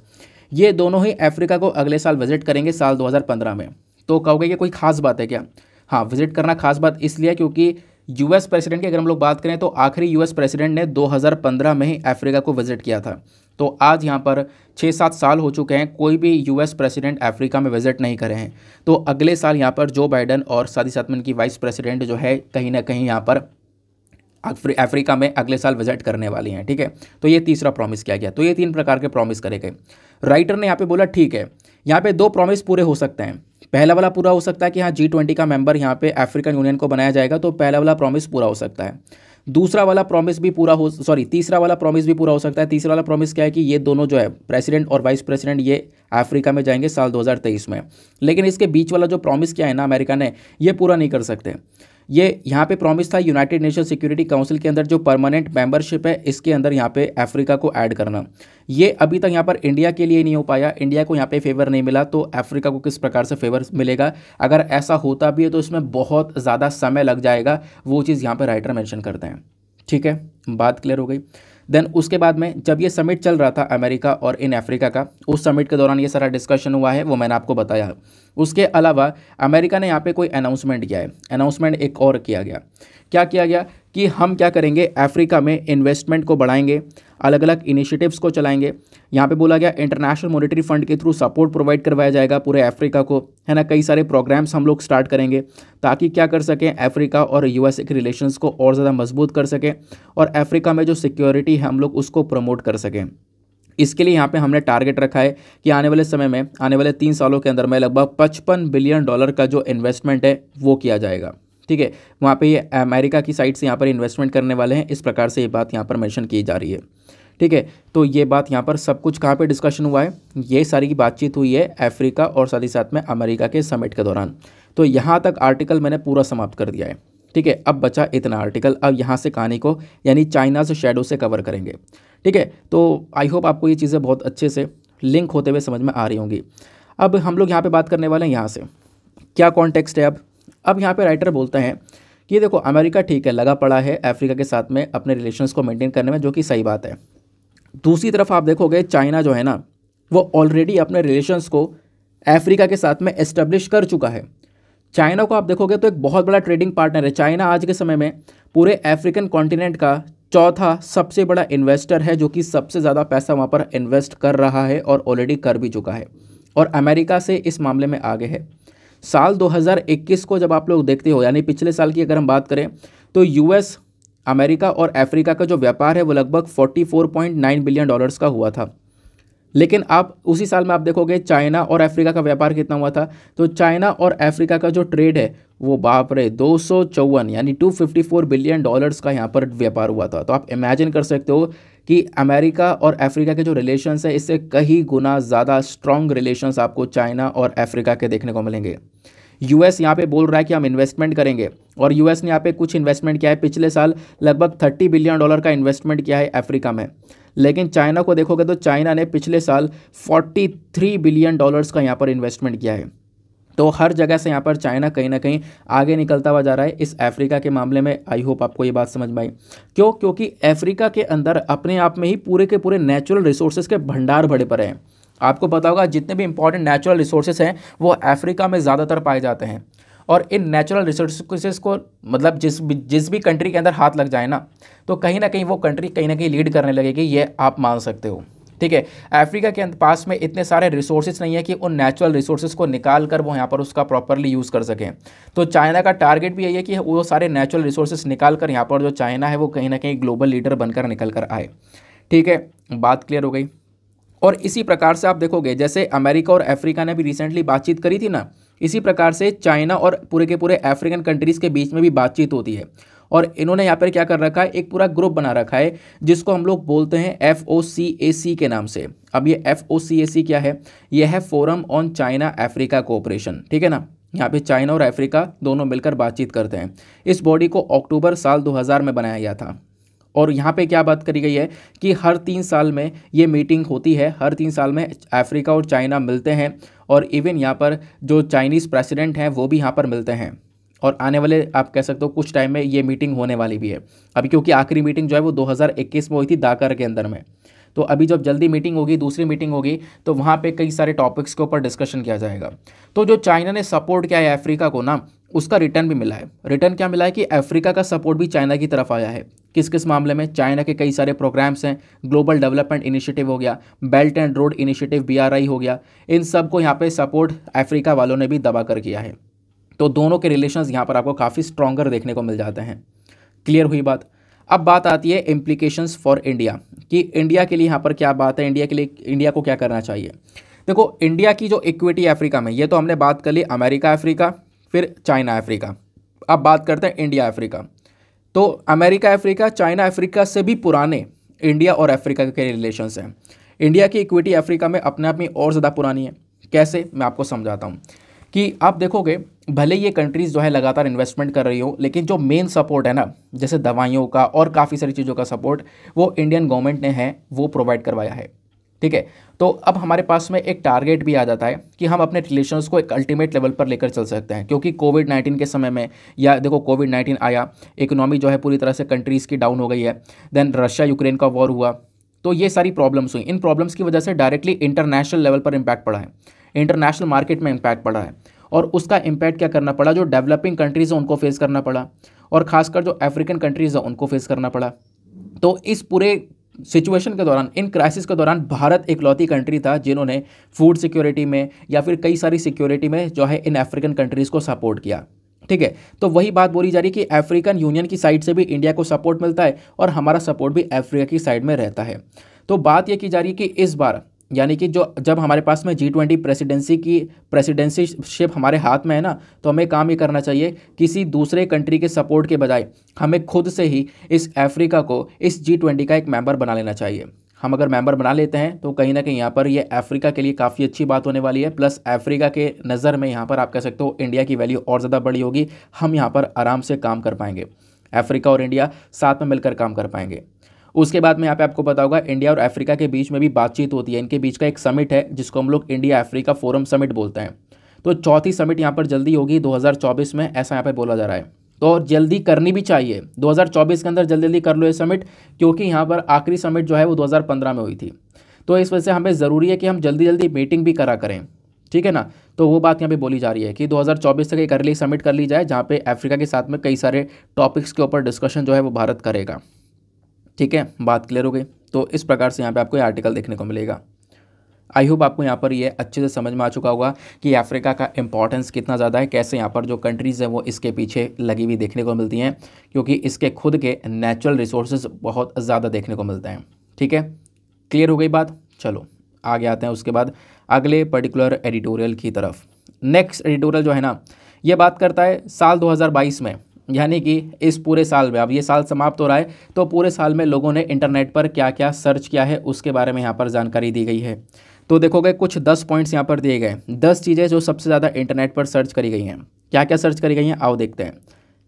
ये दोनों ही अफ्रीका को अगले साल विजिट करेंगे साल दो में तो कहोगे कि कोई खास बात है क्या हाँ विजिट करना खास बात इसलिए क्योंकि यूएस प्रेसिडेंट की अगर हम लोग बात करें तो आखिरी यूएस प्रेसिडेंट ने 2015 में ही अफ्रीका को विजिट किया था तो आज यहाँ पर छः सात साल हो चुके हैं कोई भी यूएस प्रेसिडेंट अफ्रीका में विजिट नहीं करे हैं तो अगले साल यहाँ पर जो बाइडन और साथ ही साथ में उनकी वाइस प्रेसिडेंट जो है कहीं ना कहीं यहाँ पर अफ्रीका में अगले साल विजिट करने वाली हैं ठीक है तो ये तीसरा प्रॉमिस किया गया तो ये तीन प्रकार के प्रॉमिस करे गए राइटर ने यहाँ पर बोला ठीक है यहाँ पर दो प्रॉमिस पूरे हो सकते हैं पहला वाला पूरा हो सकता है कि हाँ जी ट्वेंटी का मेंबर यहाँ पे अफ्रीकन यूनियन को बनाया जाएगा तो पहला वाला प्रॉमिस पूरा हो सकता है दूसरा वाला प्रॉमिस भी पूरा हो सॉरी तीसरा वाला प्रॉमिस भी पूरा हो सकता है तीसरा वाला प्रॉमिस क्या है कि ये दोनों जो है प्रेसिडेंट और वाइस प्रेसिडेंट ये अफ्रीका में जाएंगे साल दो में लेकिन इसके बीच वाला जो प्रॉमिस किया है ना अमेरिका ने ये पूरा नहीं कर सकते ये यहाँ पे प्रॉमिस था यूनाइटेड नेशन सिक्योरिटी काउंसिल के अंदर जो परमानेंट मेंबरशिप है इसके अंदर यहाँ पे अफ्रीका को ऐड करना ये अभी तक यहाँ पर इंडिया के लिए नहीं हो पाया इंडिया को यहाँ पे फेवर नहीं मिला तो अफ्रीका को किस प्रकार से फेवर मिलेगा अगर ऐसा होता भी है तो इसमें बहुत ज़्यादा समय लग जाएगा वो चीज़ यहाँ पर राइटर मैंशन करते हैं ठीक है बात क्लियर हो गई देन उसके बाद में जब ये समिट चल रहा था अमेरिका और इन अफ्रीका का उस समिट के दौरान ये सारा डिस्कशन हुआ है वो मैंने आपको बताया उसके अलावा अमेरिका ने यहाँ पे कोई अनाउंसमेंट किया है अनाउंसमेंट एक और किया गया क्या किया गया कि हम क्या करेंगे अफ्रीका में इन्वेस्टमेंट को बढ़ाएंगे अलग अलग इनिशिएटिव्स को चलाएंगे यहाँ पे बोला गया इंटरनेशनल मॉनेटरी फंड के थ्रू सपोर्ट प्रोवाइड करवाया जाएगा पूरे अफ्रीका को है ना कई सारे प्रोग्राम्स हम लोग स्टार्ट करेंगे ताकि क्या कर सकें अफ्रीका और यूएस के रिलेशंस को और ज़्यादा मजबूत कर सकें और अफ्रीका में जो सिक्योरिटी है हम लोग उसको प्रमोट कर सकें इसके लिए यहाँ पे हमने टारगेट रखा है कि आने वाले समय में आने वाले तीन सालों के अंदर में लगभग पचपन बिलियन डॉलर का जो इन्वेस्टमेंट है वो किया जाएगा ठीक है वहाँ पे ये अमेरिका की साइड से यहाँ पर इन्वेस्टमेंट करने वाले हैं इस प्रकार से ये बात यहाँ पर मैंशन की जा रही है ठीक है तो ये बात यहाँ पर सब कुछ कहाँ पर डिस्कशन हुआ है ये सारी बातचीत हुई है अफ्रीका और साथ ही साथ में अमेरिका के समिट के दौरान तो यहाँ तक आर्टिकल मैंने पूरा समाप्त कर दिया है ठीक है अब बचा इतना आर्टिकल अब यहाँ से कहानी को यानी चाइना से शेडो से कवर करेंगे ठीक है तो आई होप आपको ये चीज़ें बहुत अच्छे से लिंक होते हुए समझ में आ रही होंगी अब हम लोग यहाँ पर बात करने वाले हैं यहाँ से क्या कॉन्टेक्स्ट है अब अब यहाँ पर राइटर बोलते हैं कि देखो अमेरिका ठीक है लगा पड़ा है अफ्रीका के साथ में अपने रिलेशंस को मेंटेन करने में जो कि सही बात है दूसरी तरफ आप देखोगे चाइना जो है ना वो ऑलरेडी अपने रिलेशंस को अफ्रीका के साथ में इस्टेब्लिश कर चुका है चाइना को आप देखोगे तो एक बहुत बड़ा ट्रेडिंग पार्टनर है चाइना आज के समय में पूरे अफ्रीकन कॉन्टिनेंट का चौथा सबसे बड़ा इन्वेस्टर है जो कि सबसे ज़्यादा पैसा वहाँ पर इन्वेस्ट कर रहा है और ऑलरेडी कर भी चुका है और अमेरिका से इस मामले में आगे है साल 2021 को जब आप लोग देखते हो यानी पिछले साल की अगर हम बात करें तो यूएस अमेरिका और अफ्रीका का जो व्यापार है वो लगभग 44.9 बिलियन डॉलर्स का हुआ था लेकिन आप उसी साल में आप देखोगे चाइना और अफ्रीका का व्यापार कितना हुआ था तो चाइना और अफ्रीका का जो ट्रेड है वो बाप रे दो यानी 254 बिलियन डॉलर्स का यहाँ पर व्यापार हुआ था तो आप इमेजिन कर सकते हो कि अमेरिका और अफ्रीका के जो रिलेशंस है इससे कई गुना ज़्यादा स्ट्रॉन्ग रिलेशंस आपको चाइना और अफ्रीका के देखने को मिलेंगे यूएस यहाँ पे बोल रहा है कि हम इन्वेस्टमेंट करेंगे और यूएस ने यहाँ पे कुछ इन्वेस्टमेंट किया है पिछले साल लगभग थर्टी बिलियन डॉलर का इन्वेस्टमेंट किया है अफ्रीका में लेकिन चाइना को देखोगे तो चाइना ने पिछले साल 43 बिलियन डॉलर्स का यहाँ पर इन्वेस्टमेंट किया है तो हर जगह से यहाँ पर चाइना कहीं ना कहीं आगे निकलता हुआ जा रहा है इस अफ्रीका के मामले में आई होप आपको ये बात समझ में आई क्यों क्योंकि अफ्रीका के अंदर अपने आप में ही पूरे के पूरे नेचुरल रिसोर्सेज के भंडार भरे पड़े हैं आपको पता होगा जितने भी इंपॉर्टेंट नेचुरल रिसोर्सेज हैं वो अफ्रीका में ज़्यादातर पाए जाते हैं और इन नेचुरल रिसोर्सेज को मतलब जिस भी जिस भी कंट्री के अंदर हाथ लग जाए ना तो कहीं ना कहीं वो कंट्री कहीं ना कहीं लीड करने लगेगी ये आप मान सकते हो ठीक है अफ्रीका के पास में इतने सारे रिसोर्सेज नहीं है कि उन नेचुरल रिसोर्सेज को निकाल कर वो यहाँ पर उसका प्रॉपरली यूज़ कर सकें तो चाइना का टारगेट भी यही है कि वो सारे नेचुरल रिसोर्सेज निकाल कर यहाँ पर जो चाइना है वो कहीं ना कहीं ग्लोबल लीडर बनकर निकल कर आए ठीक है बात क्लियर हो गई और इसी प्रकार से आप देखोगे जैसे अमेरिका और अफ्रीका ने भी रिसेंटली बातचीत करी थी ना इसी प्रकार से चाइना और पूरे के पूरे अफ्रीकन कंट्रीज़ के बीच में भी बातचीत होती है और इन्होंने यहाँ पर क्या कर रखा है एक पूरा ग्रुप बना रखा है जिसको हम लोग बोलते हैं एफ ओ सी ए सी के नाम से अब ये एफ ओ सी ए सी क्या है यह है Forum on China Africa Cooperation ठीक है ना यहाँ पे चाइना और अफ्रीका दोनों मिलकर बातचीत करते हैं इस बॉडी को अक्टूबर साल 2000 में बनाया गया था और यहाँ पे क्या बात करी गई है कि हर तीन साल में ये मीटिंग होती है हर तीन साल में अफ्रीका और चाइना मिलते हैं और इवन यहाँ पर जो चाइनीज़ प्रेसिडेंट हैं वो भी यहाँ पर मिलते हैं और आने वाले आप कह सकते हो कुछ टाइम में ये मीटिंग होने वाली भी है अभी क्योंकि आखिरी मीटिंग जो है वो 2021 में हुई थी दाकर के अंदर में तो अभी जब जल्दी मीटिंग होगी दूसरी मीटिंग होगी तो वहाँ पे कई सारे टॉपिक्स के ऊपर डिस्कशन किया जाएगा तो जो चाइना ने सपोर्ट किया है अफ्रीका को ना उसका रिटर्न भी मिला है रिटर्न क्या मिला है कि अफ्रीका का सपोर्ट भी चाइना की तरफ आया है किस किस मामले में चाइना के कई सारे प्रोग्राम्स हैं ग्लोबल डेवलपमेंट इनिशिएटिव हो गया Belt and Road Initiative BRI हो गया इन सब को यहाँ पे सपोर्ट अफ्रीका वालों ने भी दबा कर किया है तो दोनों के रिलेशन यहाँ पर आपको काफ़ी स्ट्रॉगर देखने को मिल जाते हैं क्लियर हुई बात अब बात आती है इम्प्लीकेशंस फॉर इंडिया कि इंडिया के लिए यहाँ पर क्या बात है इंडिया के लिए इंडिया को क्या करना चाहिए देखो इंडिया की जो इक्विटी अफ्रीका में ये तो हमने बात कर ली अमेरिका अफ्रीका फिर चाइना अफ्रीका अब बात करते हैं इंडिया अफ्रीका तो अमेरिका अफ्रीका चाइना अफ्रीका से भी पुराने इंडिया और अफ्रीका के रिलेशन हैं इंडिया की इक्विटी अफ्रीका में अपने आप में और ज़्यादा पुरानी है कैसे मैं आपको समझाता हूँ कि आप देखोगे भले ये कंट्रीज़ जो है लगातार इन्वेस्टमेंट कर रही हो लेकिन जो मेन सपोर्ट है ना जैसे दवाइयों का और काफ़ी सारी चीज़ों का सपोर्ट वो इंडियन गवर्नमेंट ने है वो प्रोवाइड करवाया है ठीक है तो अब हमारे पास में एक टारगेट भी आ जाता है कि हम अपने रिलेशंस को एक अल्टीमेट लेवल पर लेकर चल सकते हैं क्योंकि कोविड नाइन्टीन के समय में या देखो कोविड नाइन्टीन आया इकोनॉमी जो है पूरी तरह से कंट्रीज़ की डाउन हो गई है देन रशिया यूक्रेन का वॉर हुआ तो ये सारी प्रॉब्लम्स हुई इन प्रॉब्लम्स की वजह से डायरेक्टली इंटरनेशनल लेवल पर इम्पैक्ट पड़ा है इंटरनेशनल मार्केट में इम्पैक्ट पड़ा है और उसका इम्पैक्ट क्या करना पड़ा जो डेवलपिंग कंट्रीज़ हैं उनको फेस करना पड़ा और खासकर जो अफ्रीकन कंट्रीज़ हैं उनको फेस करना पड़ा तो इस पूरे सिचुएशन के दौरान इन क्राइसिस के दौरान भारत इकलौती कंट्री था जिन्होंने फूड सिक्योरिटी में या फिर कई सारी सिक्योरिटी में जो है इन अफ्रीकन कंट्रीज़ को सपोर्ट किया ठीक है तो वही बात बोली जा रही है कि अफ्रीकन यूनियन की साइड से भी इंडिया को सपोर्ट मिलता है और हमारा सपोर्ट भी अफ्रीका की साइड में रहता है तो बात यह की जा रही है कि इस बार यानी कि जो जब हमारे पास में जी ट्वेंटी प्रेसिडेंसी की प्रेसिडेंसी शिप हमारे हाथ में है ना तो हमें काम ये करना चाहिए किसी दूसरे कंट्री के सपोर्ट के बजाय हमें खुद से ही इस अफ्रीका को इस जी ट्वेंटी का एक मेंबर बना लेना चाहिए हम अगर मेंबर बना लेते हैं तो कहीं ना कहीं यहाँ पर ये अफ्रीका के लिए काफ़ी अच्छी बात होने वाली है प्लस अफ्रीका के नज़र में यहाँ पर आप कह सकते हो इंडिया की वैल्यू और ज़्यादा बड़ी होगी हम यहाँ पर आराम से काम कर पाएंगे अफ्रीका और इंडिया साथ में मिलकर काम कर पाएंगे उसके बाद में यहाँ पे आपको पता होगा इंडिया और अफ्रीका के बीच में भी बातचीत होती है इनके बीच का एक समिट है जिसको हम लोग इंडिया अफ्रीका फोरम समिट बोलते हैं तो चौथी समिट यहाँ पर जल्दी होगी 2024 में ऐसा यहाँ पर बोला जा रहा है तो और जल्दी करनी भी चाहिए 2024 के अंदर जल्दी जल्दी कर लो ये समिट क्योंकि यहाँ पर आखिरी समिट जो है वो 2015 में हुई थी तो इस वजह से हमें ज़रूरी है कि हम जल्दी जल्दी मीटिंग भी करा करें ठीक है ना तो वो बात यहाँ पे बोली जा रही है कि 2024 तक एक अर्ली समिट कर ली जाए जहाँ पे अफ्रीका के साथ में कई सारे टॉपिक्स के ऊपर डिस्कशन जो है वो भारत करेगा ठीक है बात क्लियर हो गई तो इस प्रकार से यहाँ पे आपको ये आर्टिकल देखने को मिलेगा आई होप आपको यहाँ पर ये अच्छे से समझ में आ चुका होगा कि अफ्रीका का इंपॉर्टेंस कितना ज़्यादा है कैसे यहाँ पर जो कंट्रीज़ हैं वो इसके पीछे लगी हुई देखने को मिलती हैं क्योंकि इसके खुद के नेचुरल रिसोर्सेज बहुत ज़्यादा देखने को मिलते हैं ठीक है क्लियर हो गई बात चलो आगे आते हैं उसके बाद अगले पर्टिकुलर एडिटोरियल की तरफ नेक्स्ट एडिटोरियल जो है ना ये बात करता है साल 2022 में यानी कि इस पूरे साल में अब ये साल समाप्त हो रहा है तो पूरे साल में लोगों ने इंटरनेट पर क्या क्या सर्च किया है उसके बारे में यहाँ पर जानकारी दी गई है तो देखोगे कुछ दस पॉइंट्स यहाँ पर दिए गए दस चीज़ें जो सबसे ज़्यादा इंटरनेट पर सर्च करी गई हैं क्या क्या सर्च करी गई हैं आओ देखते हैं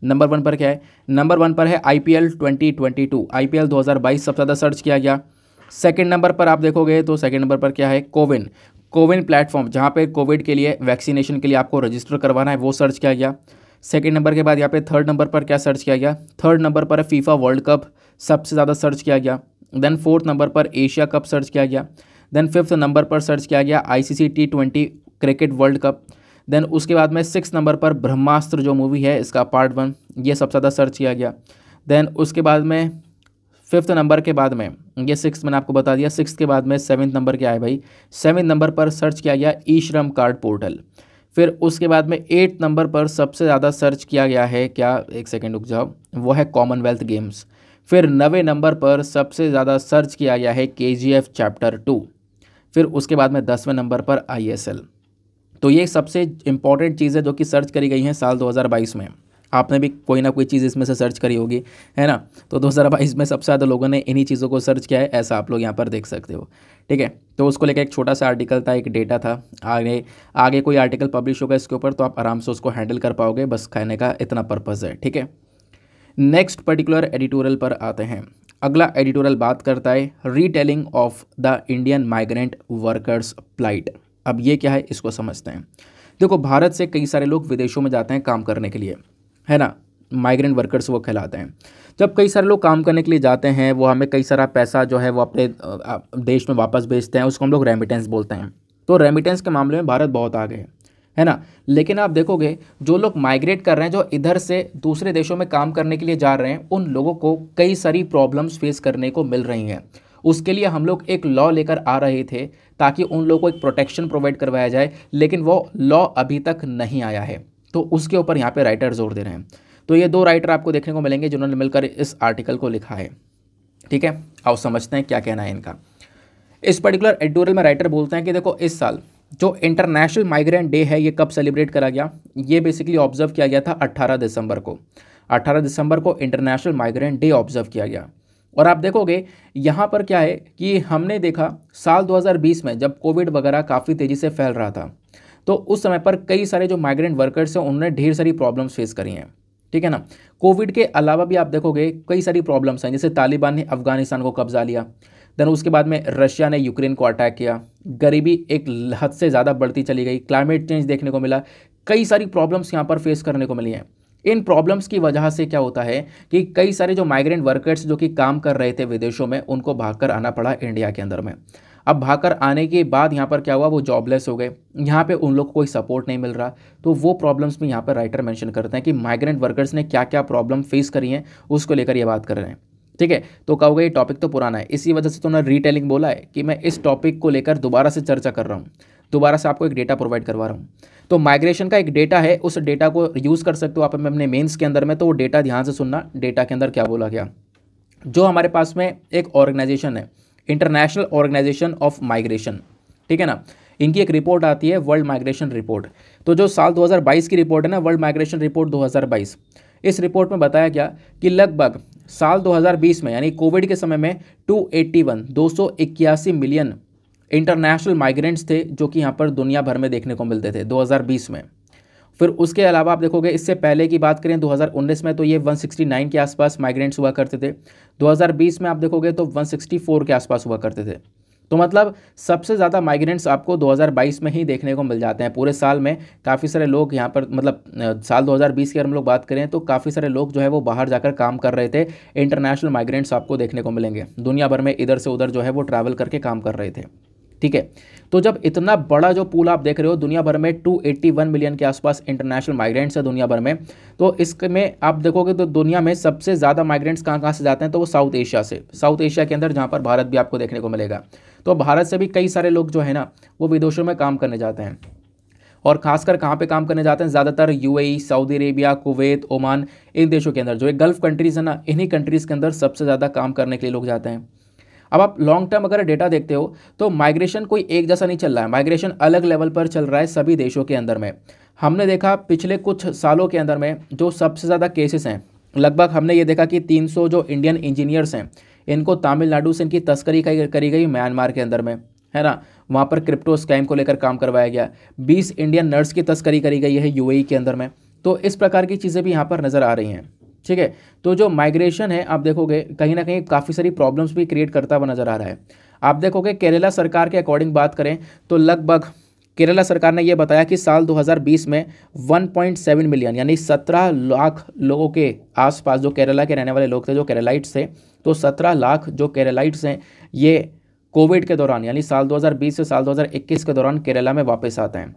नंबर वन पर क्या है नंबर वन पर है I P L twenty twenty two I P L दो हज़ार बाईस सबसे ज़्यादा सर्च किया गया सेकेंड नंबर पर आप देखोगे तो सेकेंड नंबर पर क्या है कोविन कोविन प्लेटफॉर्म जहाँ पे कोविड के लिए वैक्सीनेशन के लिए आपको रजिस्टर करवाना है वो सर्च किया गया सेकेंड नंबर के बाद यहाँ पे थर्ड नंबर पर क्या सर्च किया गया थर्ड नंबर पर फीफा वर्ल्ड कप सबसे ज़्यादा सर्च किया गया देन फोर्थ नंबर पर एशिया कप सर्च किया गया देन फिफ्थ नंबर पर सर्च किया गया ICC T twenty cricket World Cup then उसके बाद में सिक्स नंबर पर ब्रह्मास्त्र जो मूवी है इसका पार्ट वन ये सबसे ज़्यादा सर्च किया गया देन उसके बाद में फिफ्थ नंबर के बाद में ये सिक्स मैंने आपको बता दिया सिक्स के बाद में सेवन्थ नंबर क्या है भाई सेवन्थ नंबर पर सर्च किया गया ई श्रम कार्ड पोर्टल फिर उसके बाद में एट नंबर पर सबसे ज़्यादा सर्च किया गया है क्या एक सेकेंड रुक जाओ वो है कॉमनवेल्थ गेम्स फिर नवे नंबर पर सबसे ज़्यादा सर्च किया गया है के चैप्टर टू फिर उसके बाद में दसवें नंबर पर आई तो ये सबसे इम्पॉर्टेंट चीज़ें जो कि सर्च करी गई हैं साल 2022 में आपने भी कोई ना कोई चीज़ इसमें से सर्च करी होगी है ना तो दो हज़ार बाईस में सबसे ज़्यादा लोगों ने इन्हीं चीज़ों को सर्च किया है ऐसा आप लोग यहाँ पर देख सकते हो ठीक है तो उसको लेकर एक छोटा सा आर्टिकल था एक डेटा था आगे आगे कोई आर्टिकल पब्लिश होगा इसके ऊपर तो आप आराम से उसको हैंडल कर पाओगे बस कहने का इतना पर्पज़ है ठीक है नेक्स्ट पर्टिकुलर एडिटोरियल पर आते हैं अगला एडिटोरियल बात करता है retelling of the Indian migrant workers plight अब ये क्या है इसको समझते हैं देखो भारत से कई सारे लोग विदेशों में जाते हैं काम करने के लिए है ना माइग्रेंट वर्कर्स वो कहलाते हैं जब कई सारे लोग काम करने के लिए जाते हैं वो हमें कई सारा पैसा जो है वो अपने देश में वापस भेजते हैं उसको हम लोग रेमिटेंस बोलते हैं तो रेमिटेंस के मामले में भारत बहुत आगे है है ना लेकिन आप देखोगे जो लोग माइग्रेट कर रहे हैं जो इधर से दूसरे देशों में काम करने के लिए जा रहे हैं उन लोगों को कई सारी प्रॉब्लम्स फेस करने को मिल रही हैं उसके लिए हम लोग एक लॉ लेकर आ रहे थे ताकि उन लोगों को एक प्रोटेक्शन प्रोवाइड करवाया जाए लेकिन वो लॉ अभी तक नहीं आया है तो उसके ऊपर यहाँ पे राइटर जोर दे रहे हैं तो ये दो राइटर आपको देखने को मिलेंगे जिन्होंने मिलकर इस आर्टिकल को लिखा है ठीक है आओ समझते हैं क्या कहना है इनका इस पर्टिकुलर एडिटोरियल में राइटर बोलते हैं कि देखो इस साल जो इंटरनेशनल माइग्रेंट डे है ये कब सेलिब्रेट करा गया ये बेसिकली ऑब्जर्व किया गया था अट्ठारह दिसंबर को अट्ठारह दिसंबर को इंटरनेशनल माइग्रेंट डे ऑब्जर्व किया गया और आप देखोगे यहाँ पर क्या है कि हमने देखा साल 2020 में जब कोविड वगैरह काफ़ी तेज़ी से फैल रहा था तो उस समय पर कई सारे जो माइग्रेंट वर्कर्स हैं उन्होंने ढेर सारी प्रॉब्लम्स फेस करी हैं ठीक है ना कोविड के अलावा भी आप देखोगे कई सारी प्रॉब्लम्स हैं जैसे तालिबान ने अफगानिस्तान को कब्जा लिया देन उसके बाद में रशिया ने यूक्रेन को अटैक किया गरीबी एक हद से ज़्यादा बढ़ती चली गई क्लाइमेट चेंज देखने को मिला कई सारी प्रॉब्लम्स यहाँ पर फेस करने को मिली हैं इन प्रॉब्लम्स की वजह से क्या होता है कि कई सारे जो माइग्रेंट वर्कर्स जो कि काम कर रहे थे विदेशों में उनको भागकर आना पड़ा इंडिया के अंदर में अब भागकर आने के बाद यहाँ पर क्या हुआ वो जॉबलेस हो गए यहाँ पे उन लोग को कोई सपोर्ट नहीं मिल रहा तो वो प्रॉब्लम्स में यहाँ पर राइटर मेंशन करते हैं कि माइग्रेंट वर्कर्स ने क्या क्या प्रॉब्लम फेस करी हैं उसको लेकर ये बात कर रहे हैं ठीक है तो कहोगे ये टॉपिक तो पुराना है इसी वजह से तो उन्होंने रीटेलिंग बोला है कि मैं इस टॉपिक को लेकर दोबारा से चर्चा कर रहा हूँ दोबारा से आपको एक डेटा प्रोवाइड करवा रहा हूँ तो माइग्रेशन का एक डेटा है उस डेटा को यूज़ कर सकते हो आप अपने मेन्स के अंदर में तो वो डेटा ध्यान से सुनना डेटा के अंदर क्या बोला गया जो हमारे पास में एक ऑर्गेनाइजेशन है इंटरनेशनल ऑर्गेनाइजेशन ऑफ माइग्रेशन ठीक है ना इनकी एक रिपोर्ट आती है वर्ल्ड माइग्रेशन रिपोर्ट तो जो साल 2022 की रिपोर्ट है ना वर्ल्ड माइग्रेशन रिपोर्ट 2022 इस रिपोर्ट में बताया गया कि लगभग साल 2020 में यानी कोविड के समय में 281 एट्टी मिलियन इंटरनेशनल माइग्रेंट्स थे जो कि यहाँ पर दुनिया भर में देखने को मिलते थे 2020 में फिर उसके अलावा आप देखोगे इससे पहले की बात करें 2019 में तो ये 169 के आसपास माइग्रेंट्स हुआ करते थे 2020 में आप देखोगे तो 164 के आसपास हुआ करते थे तो मतलब सबसे ज़्यादा माइग्रेंट्स आपको 2022 में ही देखने को मिल जाते हैं पूरे साल में काफ़ी सारे लोग यहाँ पर मतलब साल 2020 की अगर हम लोग बात करें तो काफ़ी सारे लोग जो है वो बाहर जाकर काम कर रहे थे इंटरनेशनल माइग्रेंट्स आपको देखने को मिलेंगे दुनिया भर में इधर से उधर जो है वो ट्रैवल करके काम कर रहे थे ठीक है तो जब इतना बड़ा जो पूल आप देख रहे हो दुनिया भर में 281 मिलियन के आसपास इंटरनेशनल माइग्रेंट्स है दुनिया भर में तो इसमें आप देखोगे तो दुनिया में सबसे ज़्यादा माइग्रेंट्स कहाँ कहाँ से जाते हैं तो वो साउथ एशिया से साउथ एशिया के अंदर जहाँ पर भारत भी आपको देखने को मिलेगा तो भारत से भी कई सारे लोग जो है ना वो विदेशों में काम करने जाते हैं और खासकर कहाँ पे काम करने जाते हैं ज़्यादातर UAE Saudi Arabia Kuwait Oman इन देशों के अंदर जो एक गल्फ़ कंट्रीज़ है ना इन्हीं कंट्रीज़ के अंदर सबसे ज़्यादा काम करने के लिए लोग जाते हैं अब आप लॉन्ग टर्म अगर डेटा देखते हो तो माइग्रेशन कोई एक जैसा नहीं चल रहा है माइग्रेशन अलग लेवल पर चल रहा है सभी देशों के अंदर में हमने देखा पिछले कुछ सालों के अंदर में जो सबसे ज़्यादा केसेस हैं लगभग हमने ये देखा कि 300 जो इंडियन इंजीनियर्स हैं इनको तमिलनाडु से इनकी तस्करी करी गई म्यांमार के अंदर में है ना वहाँ पर क्रिप्टो स्कैम को लेकर काम करवाया गया 20 इंडियन नर्स की तस्करी करी गई है यूएई e के अंदर में तो इस प्रकार की चीज़ें भी यहाँ पर नज़र आ रही हैं ठीक है तो जो माइग्रेशन है आप देखोगे कहीं ना कहीं काफ़ी सारी प्रॉब्लम्स भी क्रिएट करता हुआ नज़र आ रहा है आप देखोगे केरला सरकार के अकॉर्डिंग बात करें तो लगभग केरला सरकार ने यह बताया कि साल 2020 में 1.7 मिलियन यानी 17 लाख लोगों के आसपास जो केरला के रहने वाले लोग थे जो केरलाइट्स थे तो 17 लाख जो केरलाइट्स हैं ये कोविड के दौरान यानी साल 2020 से साल 2021 के दौरान केरला में वापस आते हैं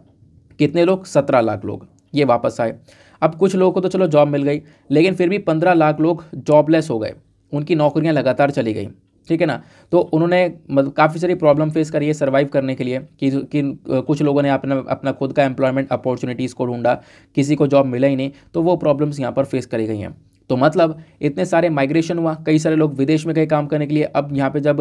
कितने लोग 17 लाख लोग ये वापस आए अब कुछ लोगों को तो चलो जॉब मिल गई लेकिन फिर भी पंद्रह लाख लोग जॉबलेस हो गए उनकी नौकरियाँ लगातार चली गई ठीक है ना तो उन्होंने मतलब काफ़ी सारी प्रॉब्लम फेस करी है सर्वाइव करने के लिए कि, कि कुछ लोगों ने अपना अपना खुद का एम्प्लॉयमेंट अपॉर्चुनिटीज़ को ढूंढा किसी को जॉब मिला ही नहीं तो वो प्रॉब्लम्स यहाँ पर फेस करी गई हैं तो मतलब इतने सारे माइग्रेशन हुआ कई सारे लोग विदेश में गए काम करने के लिए अब यहाँ पे जब